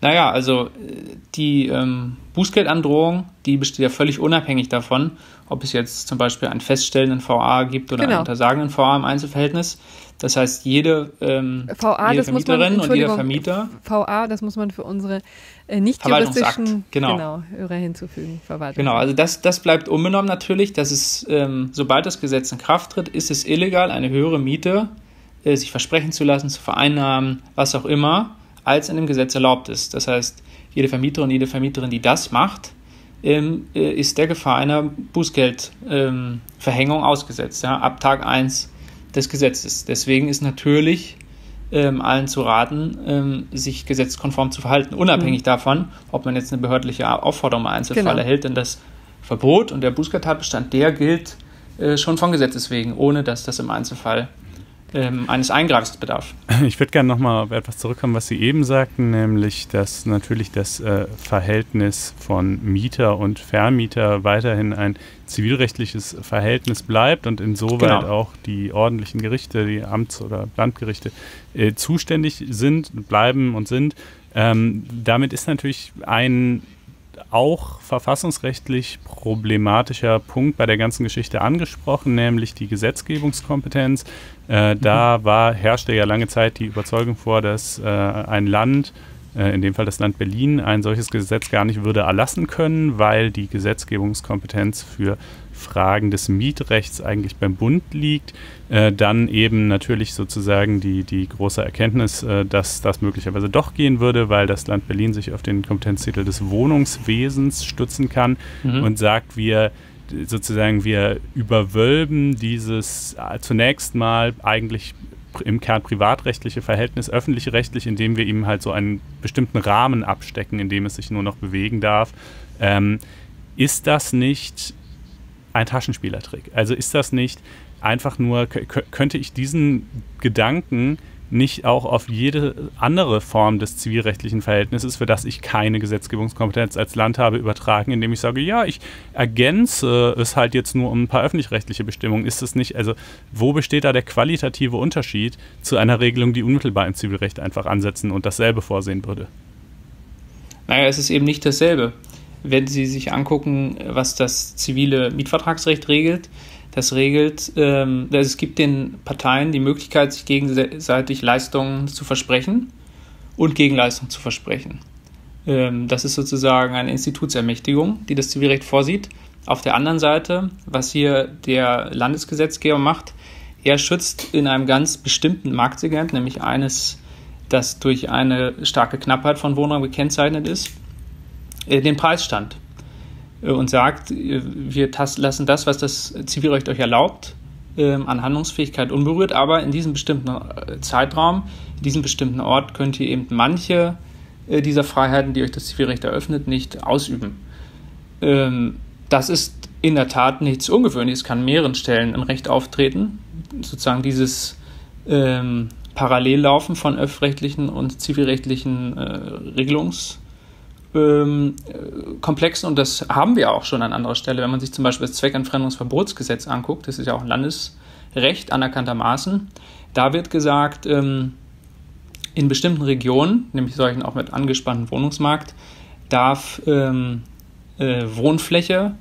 Naja, also äh, die ähm, Bußgeldandrohung, die besteht ja völlig unabhängig davon, ob es jetzt zum Beispiel einen feststellenden VA gibt oder genau. einen untersagenden VA im Einzelverhältnis. Das heißt, jede, ähm, VA, jede Vermieterin man, und jeder Vermieter. VA, das muss man für unsere äh, nicht juristischen genau. Genau, Hörer hinzufügen, Genau, also das, das bleibt unbenommen natürlich. Das ist, ähm, sobald das Gesetz in Kraft tritt, ist es illegal, eine höhere Miete äh, sich versprechen zu lassen, zu vereinnahmen, was auch immer, als in dem Gesetz erlaubt ist. Das heißt, jede Vermieterin und jede Vermieterin, die das macht, ähm, äh, ist der Gefahr einer Bußgeldverhängung ähm, ausgesetzt. Ja? Ab Tag 1 des Gesetzes. Deswegen ist natürlich ähm, allen zu raten, ähm, sich gesetzkonform zu verhalten, unabhängig mhm. davon, ob man jetzt eine behördliche Aufforderung im Einzelfall genau. erhält. Denn das Verbot und der Bußgeldtatbestand, der gilt äh, schon von Gesetzes wegen, ohne dass das im Einzelfall ähm, eines Eingreifens bedarf. Ich würde gerne nochmal auf etwas zurückkommen, was Sie eben sagten, nämlich, dass natürlich das äh, Verhältnis von Mieter und Vermieter weiterhin ein zivilrechtliches Verhältnis bleibt und insoweit genau. auch die ordentlichen Gerichte, die Amts- oder Landgerichte äh, zuständig sind, bleiben und sind. Ähm, damit ist natürlich ein auch verfassungsrechtlich problematischer Punkt bei der ganzen Geschichte angesprochen, nämlich die Gesetzgebungskompetenz. Äh, mhm. Da war, herrschte ja lange Zeit die Überzeugung vor, dass äh, ein Land, äh, in dem Fall das Land Berlin, ein solches Gesetz gar nicht würde erlassen können, weil die Gesetzgebungskompetenz für Fragen des Mietrechts eigentlich beim Bund liegt. Äh, dann eben natürlich sozusagen die, die große Erkenntnis, äh, dass das möglicherweise doch gehen würde, weil das Land Berlin sich auf den Kompetenztitel des Wohnungswesens stützen kann mhm. und sagt, wir sozusagen wir überwölben dieses äh, zunächst mal eigentlich im Kern privatrechtliche Verhältnis öffentlich-rechtlich, indem wir ihm halt so einen bestimmten Rahmen abstecken, in dem es sich nur noch bewegen darf. Ähm, ist das nicht ein Taschenspielertrick? Also ist das nicht einfach nur, könnte ich diesen Gedanken nicht auch auf jede andere Form des zivilrechtlichen Verhältnisses, für das ich keine Gesetzgebungskompetenz als Land habe, übertragen, indem ich sage, ja, ich ergänze es halt jetzt nur um ein paar öffentlich-rechtliche Bestimmungen. Ist es nicht, also wo besteht da der qualitative Unterschied zu einer Regelung, die unmittelbar im Zivilrecht einfach ansetzen und dasselbe vorsehen würde? Naja, es ist eben nicht dasselbe wenn Sie sich angucken, was das zivile Mietvertragsrecht regelt, das regelt, ähm, also es gibt den Parteien die Möglichkeit, sich gegenseitig Leistungen zu versprechen und Gegenleistungen zu versprechen. Ähm, das ist sozusagen eine Institutsermächtigung, die das Zivilrecht vorsieht. Auf der anderen Seite, was hier der Landesgesetzgeber macht, er schützt in einem ganz bestimmten Marktsegment, nämlich eines, das durch eine starke Knappheit von Wohnraum gekennzeichnet ist, äh, den Preisstand äh, und sagt, äh, wir lassen das, was das Zivilrecht euch erlaubt, ähm, an Handlungsfähigkeit unberührt, aber in diesem bestimmten Zeitraum, in diesem bestimmten Ort könnt ihr eben manche dieser Freiheiten, die euch das Zivilrecht eröffnet, nicht ausüben. Ähm, das ist in der Tat nichts Ungewöhnliches, kann an mehreren Stellen im Recht auftreten. Sozusagen dieses ähm, Parallellaufen von öffentlichen und zivilrechtlichen Regelungs- ähm, komplexen, und das haben wir auch schon an anderer Stelle, wenn man sich zum Beispiel das Zweckentfremdungsverbotsgesetz anguckt, das ist ja auch Landesrecht anerkanntermaßen, da wird gesagt, ähm, in bestimmten Regionen, nämlich solchen auch mit angespanntem Wohnungsmarkt, darf ähm, äh, Wohnfläche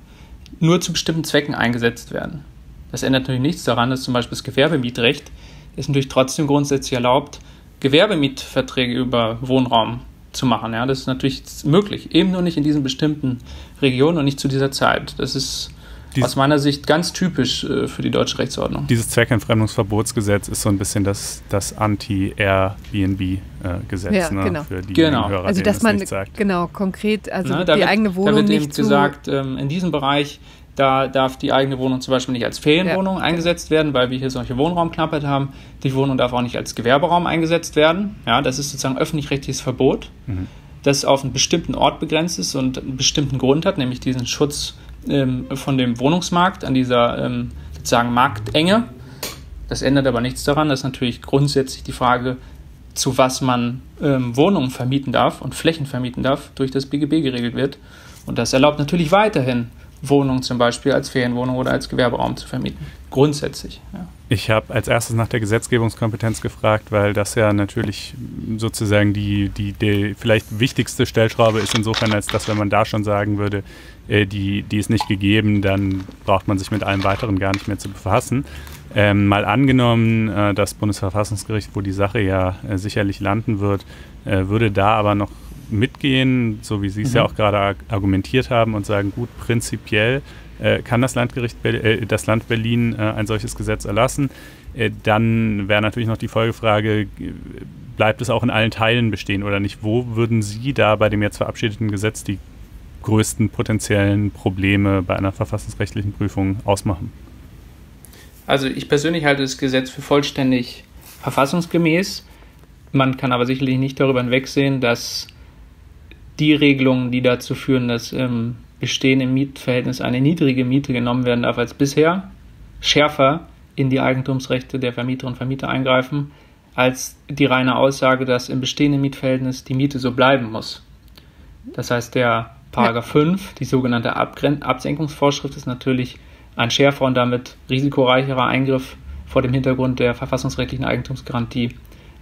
nur zu bestimmten Zwecken eingesetzt werden. Das ändert natürlich nichts daran, dass zum Beispiel das Gewerbemietrecht ist natürlich trotzdem grundsätzlich erlaubt, Gewerbemietverträge über Wohnraum zu machen. Ja, das ist natürlich möglich, eben nur nicht in diesen bestimmten Regionen und nicht zu dieser Zeit. Das ist Dies, aus meiner Sicht ganz typisch äh, für die deutsche Rechtsordnung. Dieses Zweckentfremdungsverbotsgesetz ist so ein bisschen das, das Anti-Airbnb-Gesetz äh, ja, ne, genau. für die genau. Hörer, also, dass das man genau konkret also Na, ne, die wird, eigene Wohnung nicht da wird nicht eben gesagt, ähm, in diesem Bereich da darf die eigene Wohnung zum Beispiel nicht als Ferienwohnung ja. eingesetzt werden, weil wir hier solche Wohnraumknappheit haben. Die Wohnung darf auch nicht als Gewerberaum eingesetzt werden. Ja, das ist sozusagen öffentlich-rechtliches Verbot, mhm. das auf einen bestimmten Ort begrenzt ist und einen bestimmten Grund hat, nämlich diesen Schutz ähm, von dem Wohnungsmarkt an dieser ähm, sozusagen Marktenge. Das ändert aber nichts daran, dass natürlich grundsätzlich die Frage, zu was man ähm, Wohnungen vermieten darf und Flächen vermieten darf, durch das BGB geregelt wird. Und das erlaubt natürlich weiterhin Wohnung zum Beispiel als Ferienwohnung oder als Gewerberaum zu vermieten. Grundsätzlich. Ja. Ich habe als erstes nach der Gesetzgebungskompetenz gefragt, weil das ja natürlich sozusagen die, die, die vielleicht wichtigste Stellschraube ist, insofern als dass, wenn man da schon sagen würde, äh, die, die ist nicht gegeben, dann braucht man sich mit allem weiteren gar nicht mehr zu befassen. Ähm, mal angenommen, äh, das Bundesverfassungsgericht, wo die Sache ja äh, sicherlich landen wird, äh, würde da aber noch mitgehen, so wie Sie es mhm. ja auch gerade argumentiert haben und sagen, gut, prinzipiell äh, kann das Landgericht, äh, das Land Berlin äh, ein solches Gesetz erlassen. Äh, dann wäre natürlich noch die Folgefrage, äh, bleibt es auch in allen Teilen bestehen oder nicht? Wo würden Sie da bei dem jetzt verabschiedeten Gesetz die größten potenziellen Probleme bei einer verfassungsrechtlichen Prüfung ausmachen? Also ich persönlich halte das Gesetz für vollständig verfassungsgemäß. Man kann aber sicherlich nicht darüber hinwegsehen, dass die Regelungen, die dazu führen, dass ähm, im bestehenden Mietverhältnis eine niedrige Miete genommen werden darf als bisher, schärfer in die Eigentumsrechte der Vermieter und Vermieter eingreifen, als die reine Aussage, dass im bestehenden Mietverhältnis die Miete so bleiben muss. Das heißt, der Paragraph 5, die sogenannte Abgren Absenkungsvorschrift, ist natürlich ein schärfer und damit risikoreicherer Eingriff vor dem Hintergrund der verfassungsrechtlichen Eigentumsgarantie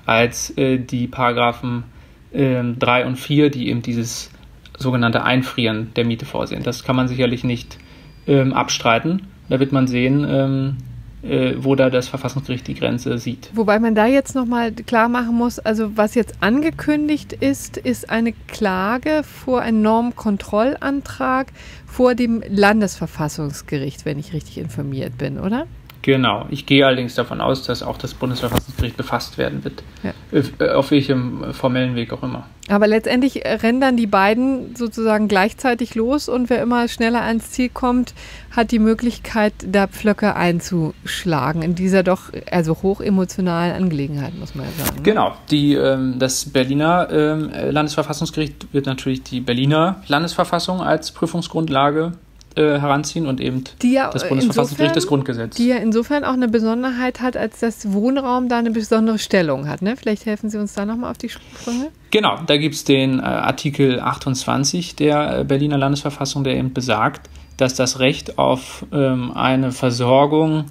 als äh, die Paragraphen 3 ähm, und 4, die eben dieses sogenannte Einfrieren der Miete vorsehen. Das kann man sicherlich nicht ähm, abstreiten. Da wird man sehen, ähm, äh, wo da das Verfassungsgericht die Grenze sieht. Wobei man da jetzt nochmal klar machen muss, also was jetzt angekündigt ist, ist eine Klage vor einem Normkontrollantrag vor dem Landesverfassungsgericht, wenn ich richtig informiert bin, oder? Genau. Ich gehe allerdings davon aus, dass auch das Bundesverfassungsgericht befasst werden wird. Ja. Äh, auf welchem formellen Weg auch immer. Aber letztendlich rennen dann die beiden sozusagen gleichzeitig los und wer immer schneller ans Ziel kommt, hat die Möglichkeit, da Pflöcke einzuschlagen in dieser doch also hochemotionalen Angelegenheit, muss man ja sagen. Ne? Genau. Die, ähm, das Berliner ähm, Landesverfassungsgericht wird natürlich die Berliner Landesverfassung als Prüfungsgrundlage äh, heranziehen und eben ja das äh, Bundesverfassungsgericht, das Grundgesetz. Die ja insofern auch eine Besonderheit hat, als dass Wohnraum da eine besondere Stellung hat. Ne? Vielleicht helfen Sie uns da nochmal auf die Sprünge. Genau, da gibt es den äh, Artikel 28 der äh, Berliner Landesverfassung, der eben besagt, dass das Recht auf ähm, eine Versorgung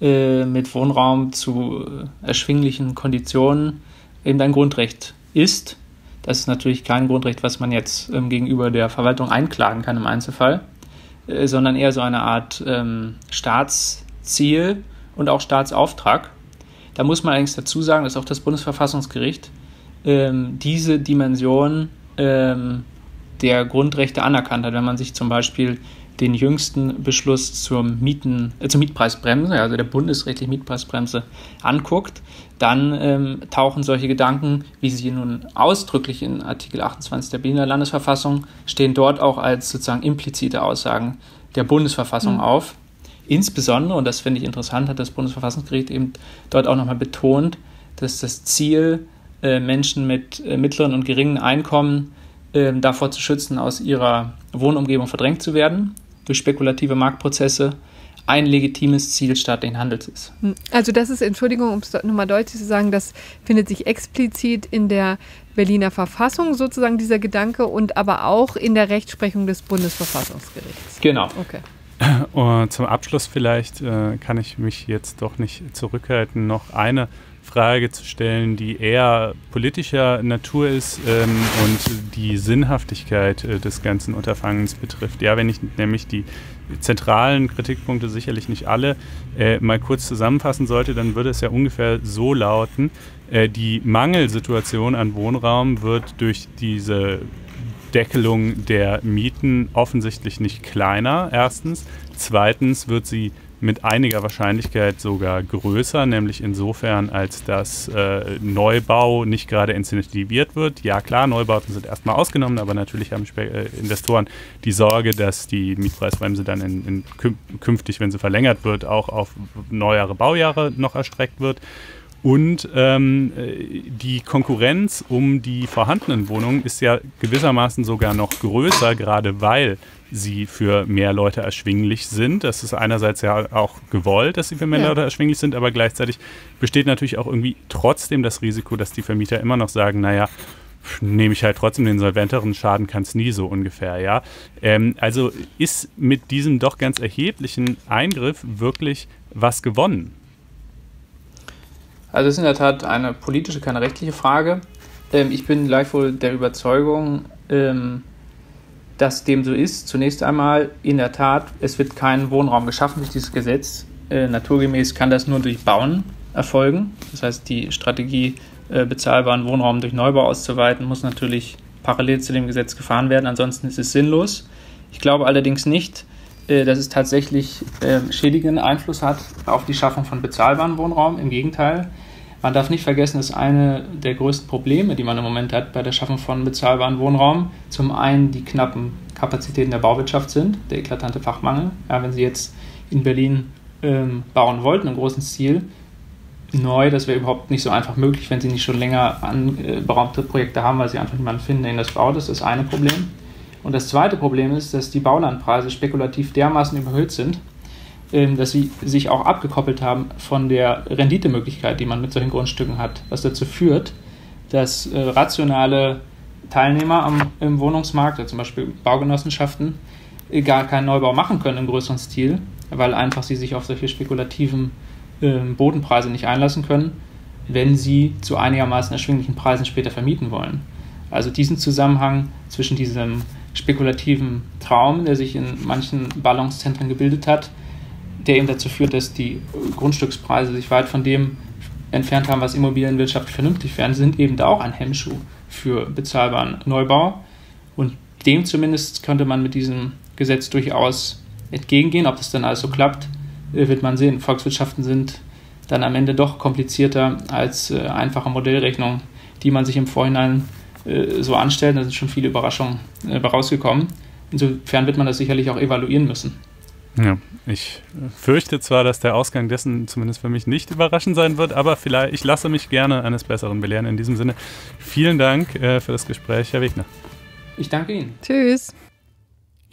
äh, mit Wohnraum zu erschwinglichen Konditionen eben ein Grundrecht ist. Das ist natürlich kein Grundrecht, was man jetzt ähm, gegenüber der Verwaltung einklagen kann im Einzelfall. Äh, sondern eher so eine Art ähm, Staatsziel und auch Staatsauftrag. Da muss man allerdings dazu sagen, dass auch das Bundesverfassungsgericht ähm, diese Dimension ähm, der Grundrechte anerkannt hat. Wenn man sich zum Beispiel den jüngsten Beschluss zur, Mieten, äh, zur Mietpreisbremse, also der bundesrechtlichen Mietpreisbremse, anguckt, dann ähm, tauchen solche Gedanken, wie sie nun ausdrücklich in Artikel 28 der Berliner Landesverfassung stehen, dort auch als sozusagen implizite Aussagen der Bundesverfassung mhm. auf. Insbesondere, und das finde ich interessant, hat das Bundesverfassungsgericht eben dort auch nochmal betont, dass das Ziel, äh, Menschen mit äh, mittleren und geringen Einkommen ähm, davor zu schützen, aus ihrer Wohnumgebung verdrängt zu werden durch spekulative Marktprozesse ein legitimes Ziel staatlichen Handels ist. Hm. Also das ist, Entschuldigung, um es nochmal deutlich zu sagen, das findet sich explizit in der Berliner Verfassung sozusagen dieser Gedanke und aber auch in der Rechtsprechung des Bundesverfassungsgerichts. Genau. Okay. Und äh, zum Abschluss vielleicht äh, kann ich mich jetzt doch nicht zurückhalten, noch eine Frage zu stellen, die eher politischer Natur ist ähm, und die Sinnhaftigkeit äh, des ganzen Unterfangens betrifft. Ja, wenn ich nämlich die zentralen Kritikpunkte, sicherlich nicht alle, äh, mal kurz zusammenfassen sollte, dann würde es ja ungefähr so lauten, äh, die Mangelsituation an Wohnraum wird durch diese Deckelung der Mieten offensichtlich nicht kleiner, erstens. Zweitens wird sie mit einiger Wahrscheinlichkeit sogar größer, nämlich insofern, als dass äh, Neubau nicht gerade incentiviert wird. Ja klar, Neubauten sind erstmal ausgenommen, aber natürlich haben Spe äh, Investoren die Sorge, dass die Mietpreisbremse dann in, in kün künftig, wenn sie verlängert wird, auch auf neuere Baujahre noch erstreckt wird. Und ähm, die Konkurrenz um die vorhandenen Wohnungen ist ja gewissermaßen sogar noch größer, gerade weil sie für mehr Leute erschwinglich sind. Das ist einerseits ja auch gewollt, dass sie für mehr ja. Leute erschwinglich sind, aber gleichzeitig besteht natürlich auch irgendwie trotzdem das Risiko, dass die Vermieter immer noch sagen, naja, nehme ich halt trotzdem den solventeren Schaden, kann es nie so ungefähr, ja. Ähm, also ist mit diesem doch ganz erheblichen Eingriff wirklich was gewonnen? Also es ist in der Tat eine politische, keine rechtliche Frage. Ähm, ich bin gleichwohl der Überzeugung, ähm, dass dem so ist. Zunächst einmal, in der Tat, es wird kein Wohnraum geschaffen durch dieses Gesetz. Äh, naturgemäß kann das nur durch Bauen erfolgen. Das heißt, die Strategie, äh, bezahlbaren Wohnraum durch Neubau auszuweiten, muss natürlich parallel zu dem Gesetz gefahren werden. Ansonsten ist es sinnlos. Ich glaube allerdings nicht, äh, dass es tatsächlich ähm, schädigenden Einfluss hat auf die Schaffung von bezahlbaren Wohnraum. Im Gegenteil, man darf nicht vergessen, dass eine der größten Probleme, die man im Moment hat bei der Schaffung von bezahlbarem Wohnraum, zum einen die knappen Kapazitäten der Bauwirtschaft sind, der eklatante Fachmangel. Ja, wenn Sie jetzt in Berlin ähm, bauen wollten, im großen Stil, neu, das wäre überhaupt nicht so einfach möglich, wenn Sie nicht schon länger anberaumte äh, Projekte haben, weil Sie einfach niemanden finden, der Ihnen das baut. Das ist das eine Problem. Und das zweite Problem ist, dass die Baulandpreise spekulativ dermaßen überhöht sind, ähm, dass sie sich auch abgekoppelt haben von der Renditemöglichkeit, die man mit solchen Grundstücken hat, was dazu führt, dass äh, rationale Teilnehmer am, im Wohnungsmarkt, also zum Beispiel Baugenossenschaften, äh, gar keinen Neubau machen können im größeren Stil, weil einfach sie sich auf solche spekulativen ähm, Bodenpreise nicht einlassen können, wenn sie zu einigermaßen erschwinglichen Preisen später vermieten wollen. Also diesen Zusammenhang zwischen diesem spekulativen Traum, der sich in manchen Ballungszentren gebildet hat, der eben dazu führt, dass die Grundstückspreise sich weit von dem entfernt haben, was Immobilienwirtschaft vernünftig wären, sind eben da auch ein Hemmschuh für bezahlbaren Neubau. Und dem zumindest könnte man mit diesem Gesetz durchaus entgegengehen. Ob das dann also klappt, äh, wird man sehen. Volkswirtschaften sind dann am Ende doch komplizierter als äh, einfache Modellrechnungen, die man sich im Vorhinein äh, so anstellt. Da sind schon viele Überraschungen äh, rausgekommen. Insofern wird man das sicherlich auch evaluieren müssen. Ja, ich äh, fürchte zwar, dass der Ausgang dessen zumindest für mich nicht überraschend sein wird, aber vielleicht, ich lasse mich gerne eines Besseren belehren. In diesem Sinne, vielen Dank äh, für das Gespräch, Herr Wegner. Ich danke Ihnen. Tschüss.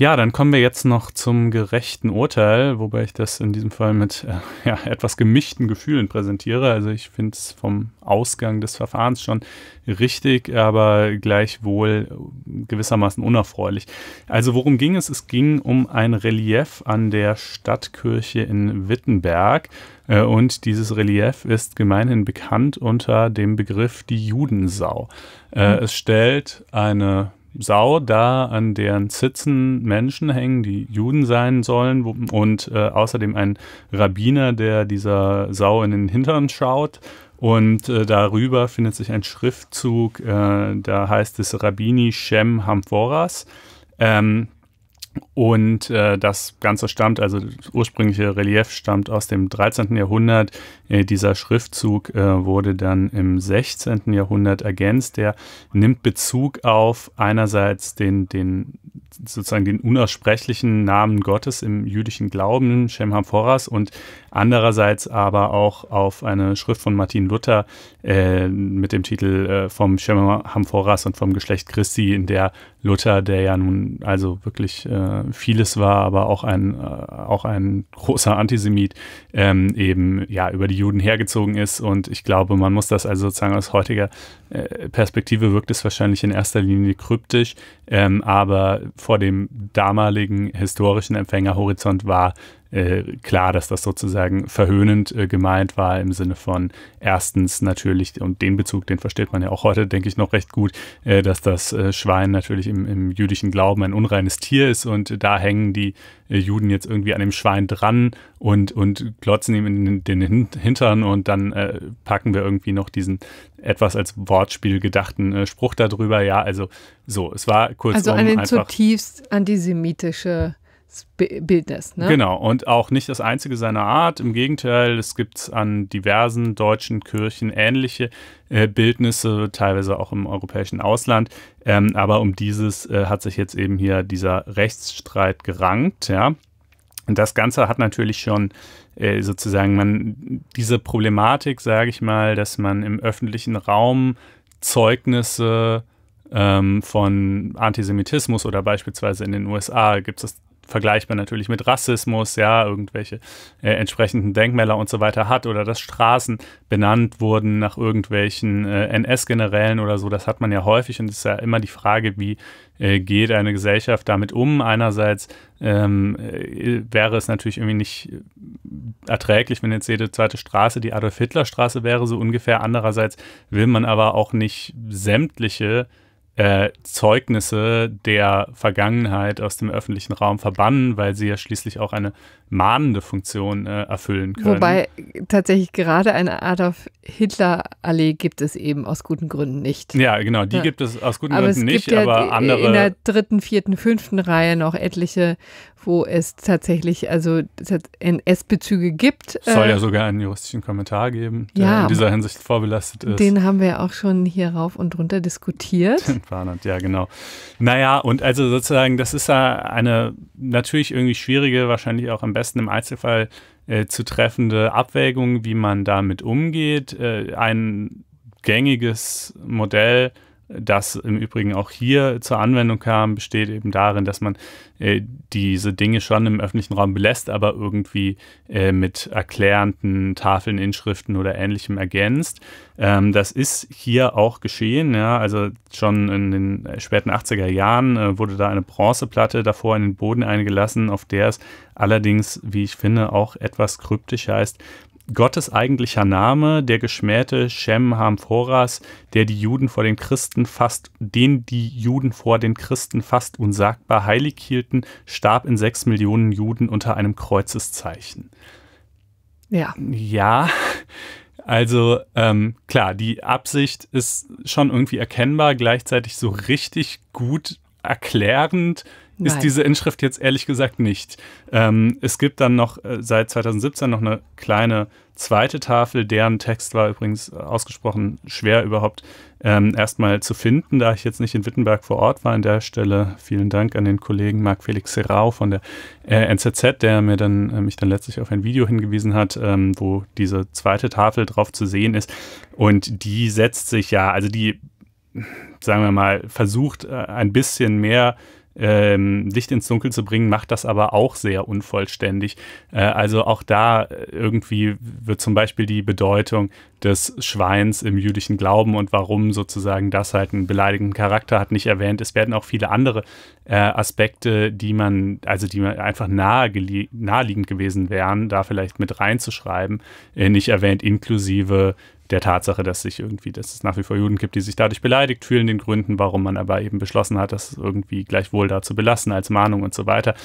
Ja, dann kommen wir jetzt noch zum gerechten Urteil, wobei ich das in diesem Fall mit äh, ja, etwas gemischten Gefühlen präsentiere. Also ich finde es vom Ausgang des Verfahrens schon richtig, aber gleichwohl gewissermaßen unerfreulich. Also worum ging es? Es ging um ein Relief an der Stadtkirche in Wittenberg. Äh, und dieses Relief ist gemeinhin bekannt unter dem Begriff die Judensau. Äh, mhm. Es stellt eine Sau da, an deren Sitzen Menschen hängen, die Juden sein sollen und äh, außerdem ein Rabbiner, der dieser Sau in den Hintern schaut. Und äh, darüber findet sich ein Schriftzug, äh, da heißt es Rabbini Shem Hamforas. Ähm, und äh, das Ganze stammt, also das ursprüngliche Relief stammt aus dem 13. Jahrhundert. Äh, dieser Schriftzug äh, wurde dann im 16. Jahrhundert ergänzt. Der nimmt Bezug auf einerseits den, den sozusagen den unaussprechlichen Namen Gottes im jüdischen Glauben, Shem HaPoras, und andererseits aber auch auf eine Schrift von Martin Luther äh, mit dem Titel äh, vom Shem HaPoras und vom Geschlecht Christi, in der Luther, der ja nun also wirklich äh, vieles war, aber auch ein, äh, auch ein großer Antisemit, ähm, eben ja über die Juden hergezogen ist. Und ich glaube, man muss das also sozusagen aus heutiger äh, Perspektive wirkt es wahrscheinlich in erster Linie kryptisch, ähm, aber vor dem damaligen historischen Empfängerhorizont war äh, klar, dass das sozusagen verhöhnend äh, gemeint war im Sinne von erstens natürlich, und den Bezug, den versteht man ja auch heute, denke ich, noch recht gut, äh, dass das äh, Schwein natürlich im, im, jüdischen Glauben ein unreines Tier ist und da hängen die äh, Juden jetzt irgendwie an dem Schwein dran und, und glotzen ihm in den, den Hintern und dann äh, packen wir irgendwie noch diesen etwas als Wortspiel gedachten Spruch darüber. Ja, also so, es war kurz. Also eine zutiefst antisemitische Bildnis. Ne? Genau, und auch nicht das einzige seiner Art. Im Gegenteil, es gibt an diversen deutschen Kirchen ähnliche äh, Bildnisse, teilweise auch im europäischen Ausland. Ähm, aber um dieses äh, hat sich jetzt eben hier dieser Rechtsstreit gerankt. Ja. Und das Ganze hat natürlich schon äh, sozusagen man diese Problematik, sage ich mal, dass man im öffentlichen Raum Zeugnisse ähm, von Antisemitismus oder beispielsweise in den USA gibt es vergleichbar natürlich mit Rassismus, ja, irgendwelche äh, entsprechenden Denkmäler und so weiter hat oder dass Straßen benannt wurden nach irgendwelchen äh, NS-Generälen oder so, das hat man ja häufig und es ist ja immer die Frage, wie äh, geht eine Gesellschaft damit um? Einerseits ähm, äh, wäre es natürlich irgendwie nicht erträglich, wenn jetzt jede zweite Straße die Adolf-Hitler-Straße wäre, so ungefähr. Andererseits will man aber auch nicht sämtliche äh, Zeugnisse der Vergangenheit aus dem öffentlichen Raum verbannen, weil sie ja schließlich auch eine mahnende Funktion äh, erfüllen können. Wobei tatsächlich gerade eine Adolf Hitler Allee gibt es eben aus guten Gründen nicht. Ja, genau, die ja. gibt es aus guten aber Gründen nicht, ja aber andere. In der dritten, vierten, fünften Reihe noch etliche, wo es tatsächlich also NS-Bezüge gibt. Es äh, soll ja sogar einen juristischen Kommentar geben, der ja, in dieser Hinsicht vorbelastet ist. Den haben wir auch schon hier rauf und runter diskutiert. Mit Warnert, ja, genau. Naja, und also sozusagen, das ist ja eine natürlich irgendwie schwierige, wahrscheinlich auch am besten im Einzelfall äh, zu treffende Abwägung, wie man damit umgeht. Äh, ein gängiges Modell das im Übrigen auch hier zur Anwendung kam, besteht eben darin, dass man äh, diese Dinge schon im öffentlichen Raum belässt, aber irgendwie äh, mit erklärenden Tafeln, Inschriften oder ähnlichem ergänzt. Ähm, das ist hier auch geschehen. Ja? Also schon in den späten 80er Jahren äh, wurde da eine Bronzeplatte davor in den Boden eingelassen, auf der es allerdings, wie ich finde, auch etwas kryptisch heißt, Gottes eigentlicher Name, der geschmähte Shem Hamphoras, der die Juden vor den Christen fast, den die Juden vor den Christen fast unsagbar heilig hielten, starb in sechs Millionen Juden unter einem Kreuzeszeichen. Ja. Ja. Also ähm, klar, die Absicht ist schon irgendwie erkennbar, gleichzeitig so richtig gut erklärend Nein. ist diese Inschrift jetzt ehrlich gesagt nicht. Ähm, es gibt dann noch äh, seit 2017 noch eine kleine zweite Tafel, deren Text war übrigens ausgesprochen schwer überhaupt ähm, erstmal zu finden, da ich jetzt nicht in Wittenberg vor Ort war. An der Stelle vielen Dank an den Kollegen Marc-Felix Serau von der äh, NZZ, der mir dann, äh, mich dann letztlich auf ein Video hingewiesen hat, ähm, wo diese zweite Tafel drauf zu sehen ist. Und die setzt sich ja, also die, sagen wir mal, versucht äh, ein bisschen mehr ähm, Licht ins Dunkel zu bringen, macht das aber auch sehr unvollständig. Äh, also auch da äh, irgendwie wird zum Beispiel die Bedeutung des Schweins im jüdischen Glauben und warum sozusagen das halt einen beleidigenden Charakter hat, nicht erwähnt. Es werden auch viele andere äh, Aspekte, die man, also die man einfach nahe naheliegend gewesen wären, da vielleicht mit reinzuschreiben, äh, nicht erwähnt, inklusive der Tatsache, dass sich irgendwie, dass es nach wie vor Juden gibt, die sich dadurch beleidigt fühlen, den Gründen, warum man aber eben beschlossen hat, das irgendwie gleichwohl da zu belassen als Mahnung und so weiter.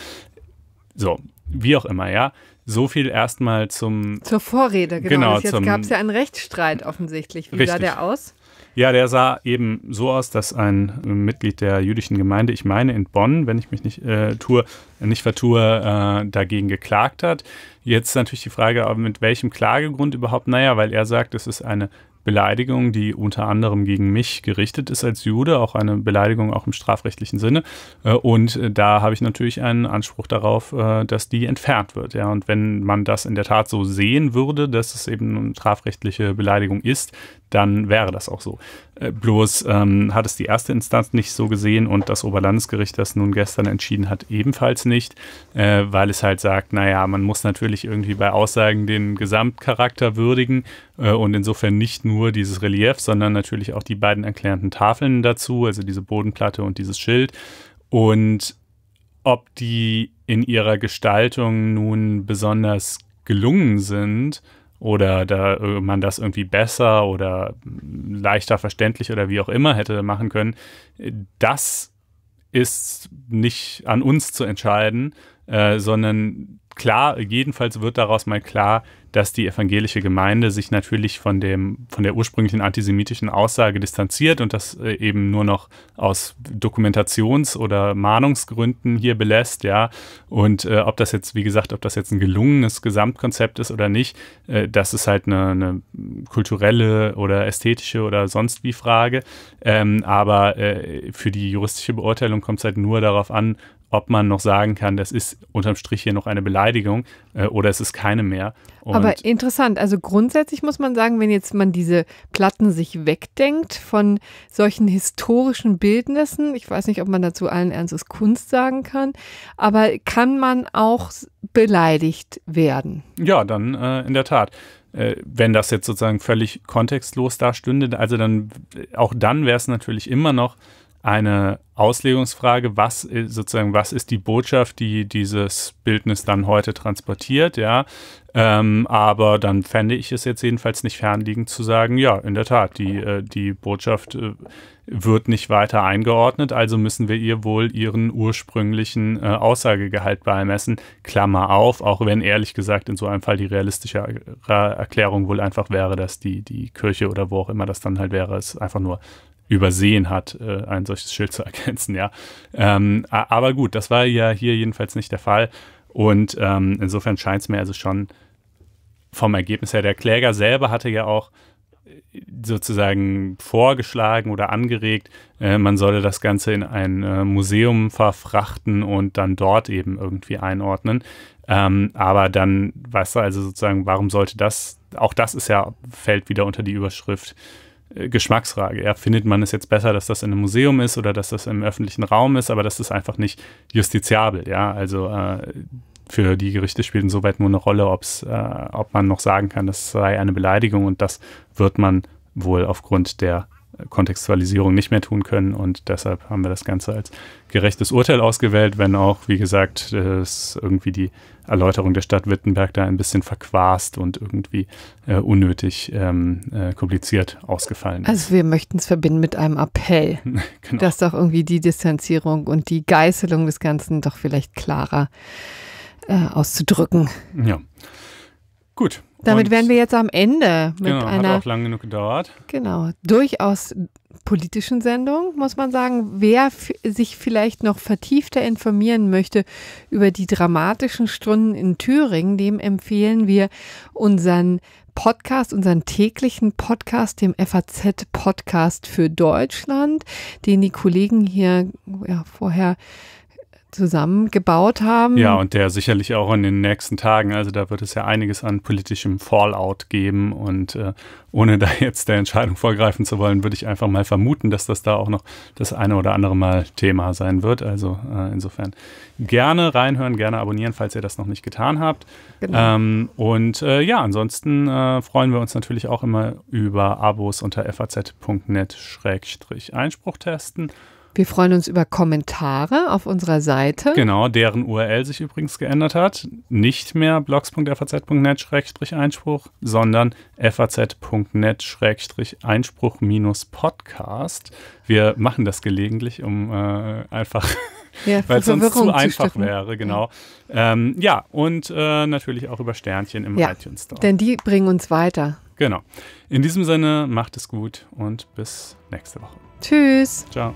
So, wie auch immer, ja. So viel erstmal zum. Zur Vorrede, genau. genau jetzt gab es ja einen Rechtsstreit offensichtlich. Wie richtig. sah der aus? Ja, der sah eben so aus, dass ein äh, Mitglied der jüdischen Gemeinde, ich meine in Bonn, wenn ich mich nicht äh, tue, nicht vertue, äh, dagegen geklagt hat. Jetzt ist natürlich die Frage, mit welchem Klagegrund überhaupt? Naja, weil er sagt, es ist eine Beleidigung, die unter anderem gegen mich gerichtet ist als Jude, auch eine Beleidigung auch im strafrechtlichen Sinne. Äh, und äh, da habe ich natürlich einen Anspruch darauf, dass die entfernt wird. Ja, und wenn man das in der Tat so sehen würde, dass es eben eine strafrechtliche Beleidigung ist, dann wäre das auch so. Äh, bloß ähm, hat es die erste Instanz nicht so gesehen und das Oberlandesgericht, das nun gestern entschieden hat, ebenfalls nicht, äh, weil es halt sagt, naja, man muss natürlich irgendwie bei Aussagen den Gesamtcharakter würdigen äh, und insofern nicht nur dieses Relief, sondern natürlich auch die beiden erklärenden Tafeln dazu, also diese Bodenplatte und dieses Schild. Und ob die in ihrer Gestaltung nun besonders gelungen sind, oder da äh, man das irgendwie besser oder leichter verständlich oder wie auch immer hätte machen können, das ist nicht an uns zu entscheiden, äh, sondern klar, jedenfalls wird daraus mal klar, dass die evangelische Gemeinde sich natürlich von, dem, von der ursprünglichen antisemitischen Aussage distanziert und das äh, eben nur noch aus Dokumentations- oder Mahnungsgründen hier belässt, ja. Und äh, ob das jetzt, wie gesagt, ob das jetzt ein gelungenes Gesamtkonzept ist oder nicht, äh, das ist halt eine, eine, kulturelle oder ästhetische oder sonst wie Frage. Ähm, aber äh, für die juristische Beurteilung kommt es halt nur darauf an, ob man noch sagen kann, das ist unterm Strich hier noch eine Beleidigung äh, oder es ist keine mehr. Und Aber interessant, also grundsätzlich muss man sagen, wenn jetzt man diese Platten sich wegdenkt von solchen historischen Bildnissen, ich weiß nicht, ob man dazu allen Ernstes Kunst sagen kann, aber kann man auch beleidigt werden? Ja, dann äh, in der Tat äh, wenn das jetzt sozusagen völlig kontextlos dastünde, also dann äh, auch dann wäre es natürlich immer noch eine Auslegungsfrage, was ist, sozusagen, was ist die Botschaft, die dieses Bildnis dann heute transportiert, ja. Ähm, aber dann fände ich es jetzt jedenfalls nicht fernliegend zu sagen, ja, in der Tat, die, äh, die Botschaft äh, wird nicht weiter eingeordnet, also müssen wir ihr wohl ihren ursprünglichen äh, Aussagegehalt beimessen. Klammer auf, auch wenn ehrlich gesagt in so einem Fall die realistische Erklärung wohl einfach wäre, dass die, die Kirche oder wo auch immer das dann halt wäre, es einfach nur übersehen hat, äh, ein solches Schild zu ergänzen, ja. Ähm, aber gut, das war ja hier jedenfalls nicht der Fall. Und ähm, insofern scheint es mir also schon vom Ergebnis her, der Kläger selber hatte ja auch äh, sozusagen vorgeschlagen oder angeregt, äh, man solle das Ganze in ein äh, Museum verfrachten und dann dort eben irgendwie einordnen. Ähm, aber dann, weißt du, also sozusagen, warum sollte das, auch das ist ja, fällt wieder unter die Überschrift äh, Geschmacksfrage. Ja, findet man es jetzt besser, dass das in einem Museum ist oder dass das im öffentlichen Raum ist, aber das ist einfach nicht justiziabel. Ja, also äh, für die Gerichte spielt insoweit nur eine Rolle, ob's, äh, ob man noch sagen kann, das sei eine Beleidigung und das wird man wohl aufgrund der Kontextualisierung nicht mehr tun können. Und deshalb haben wir das Ganze als gerechtes Urteil ausgewählt, wenn auch, wie gesagt, es irgendwie die Erläuterung der Stadt Wittenberg da ein bisschen verquast und irgendwie äh, unnötig ähm, äh, kompliziert ausgefallen ist. Also wir möchten es verbinden mit einem Appell, genau. dass doch irgendwie die Distanzierung und die Geißelung des Ganzen doch vielleicht klarer äh, auszudrücken. Ja. Gut, damit und wären wir jetzt am Ende. Mit genau, einer, hat auch lang genug gedauert. Genau, durchaus politischen Sendung, muss man sagen. Wer sich vielleicht noch vertiefter informieren möchte über die dramatischen Stunden in Thüringen, dem empfehlen wir unseren Podcast, unseren täglichen Podcast, dem FAZ-Podcast für Deutschland, den die Kollegen hier ja, vorher äh, zusammengebaut haben. Ja, und der sicherlich auch in den nächsten Tagen, also da wird es ja einiges an politischem Fallout geben und äh, ohne da jetzt der Entscheidung vorgreifen zu wollen, würde ich einfach mal vermuten, dass das da auch noch das eine oder andere Mal Thema sein wird. Also äh, insofern gerne reinhören, gerne abonnieren, falls ihr das noch nicht getan habt. Genau. Ähm, und äh, ja, ansonsten äh, freuen wir uns natürlich auch immer über Abos unter faz.net-einspruch testen. Wir freuen uns über Kommentare auf unserer Seite. Genau, deren URL sich übrigens geändert hat. Nicht mehr blogs.faz.net-einspruch, sondern faz.net-einspruch-podcast. Wir machen das gelegentlich, um äh, einfach ja, weil es sonst zu einfach zu wäre, genau. Ja, ähm, ja und äh, natürlich auch über Sternchen im ja, iTunes Store. Denn die bringen uns weiter. Genau. In diesem Sinne, macht es gut und bis nächste Woche. Tschüss. Ciao.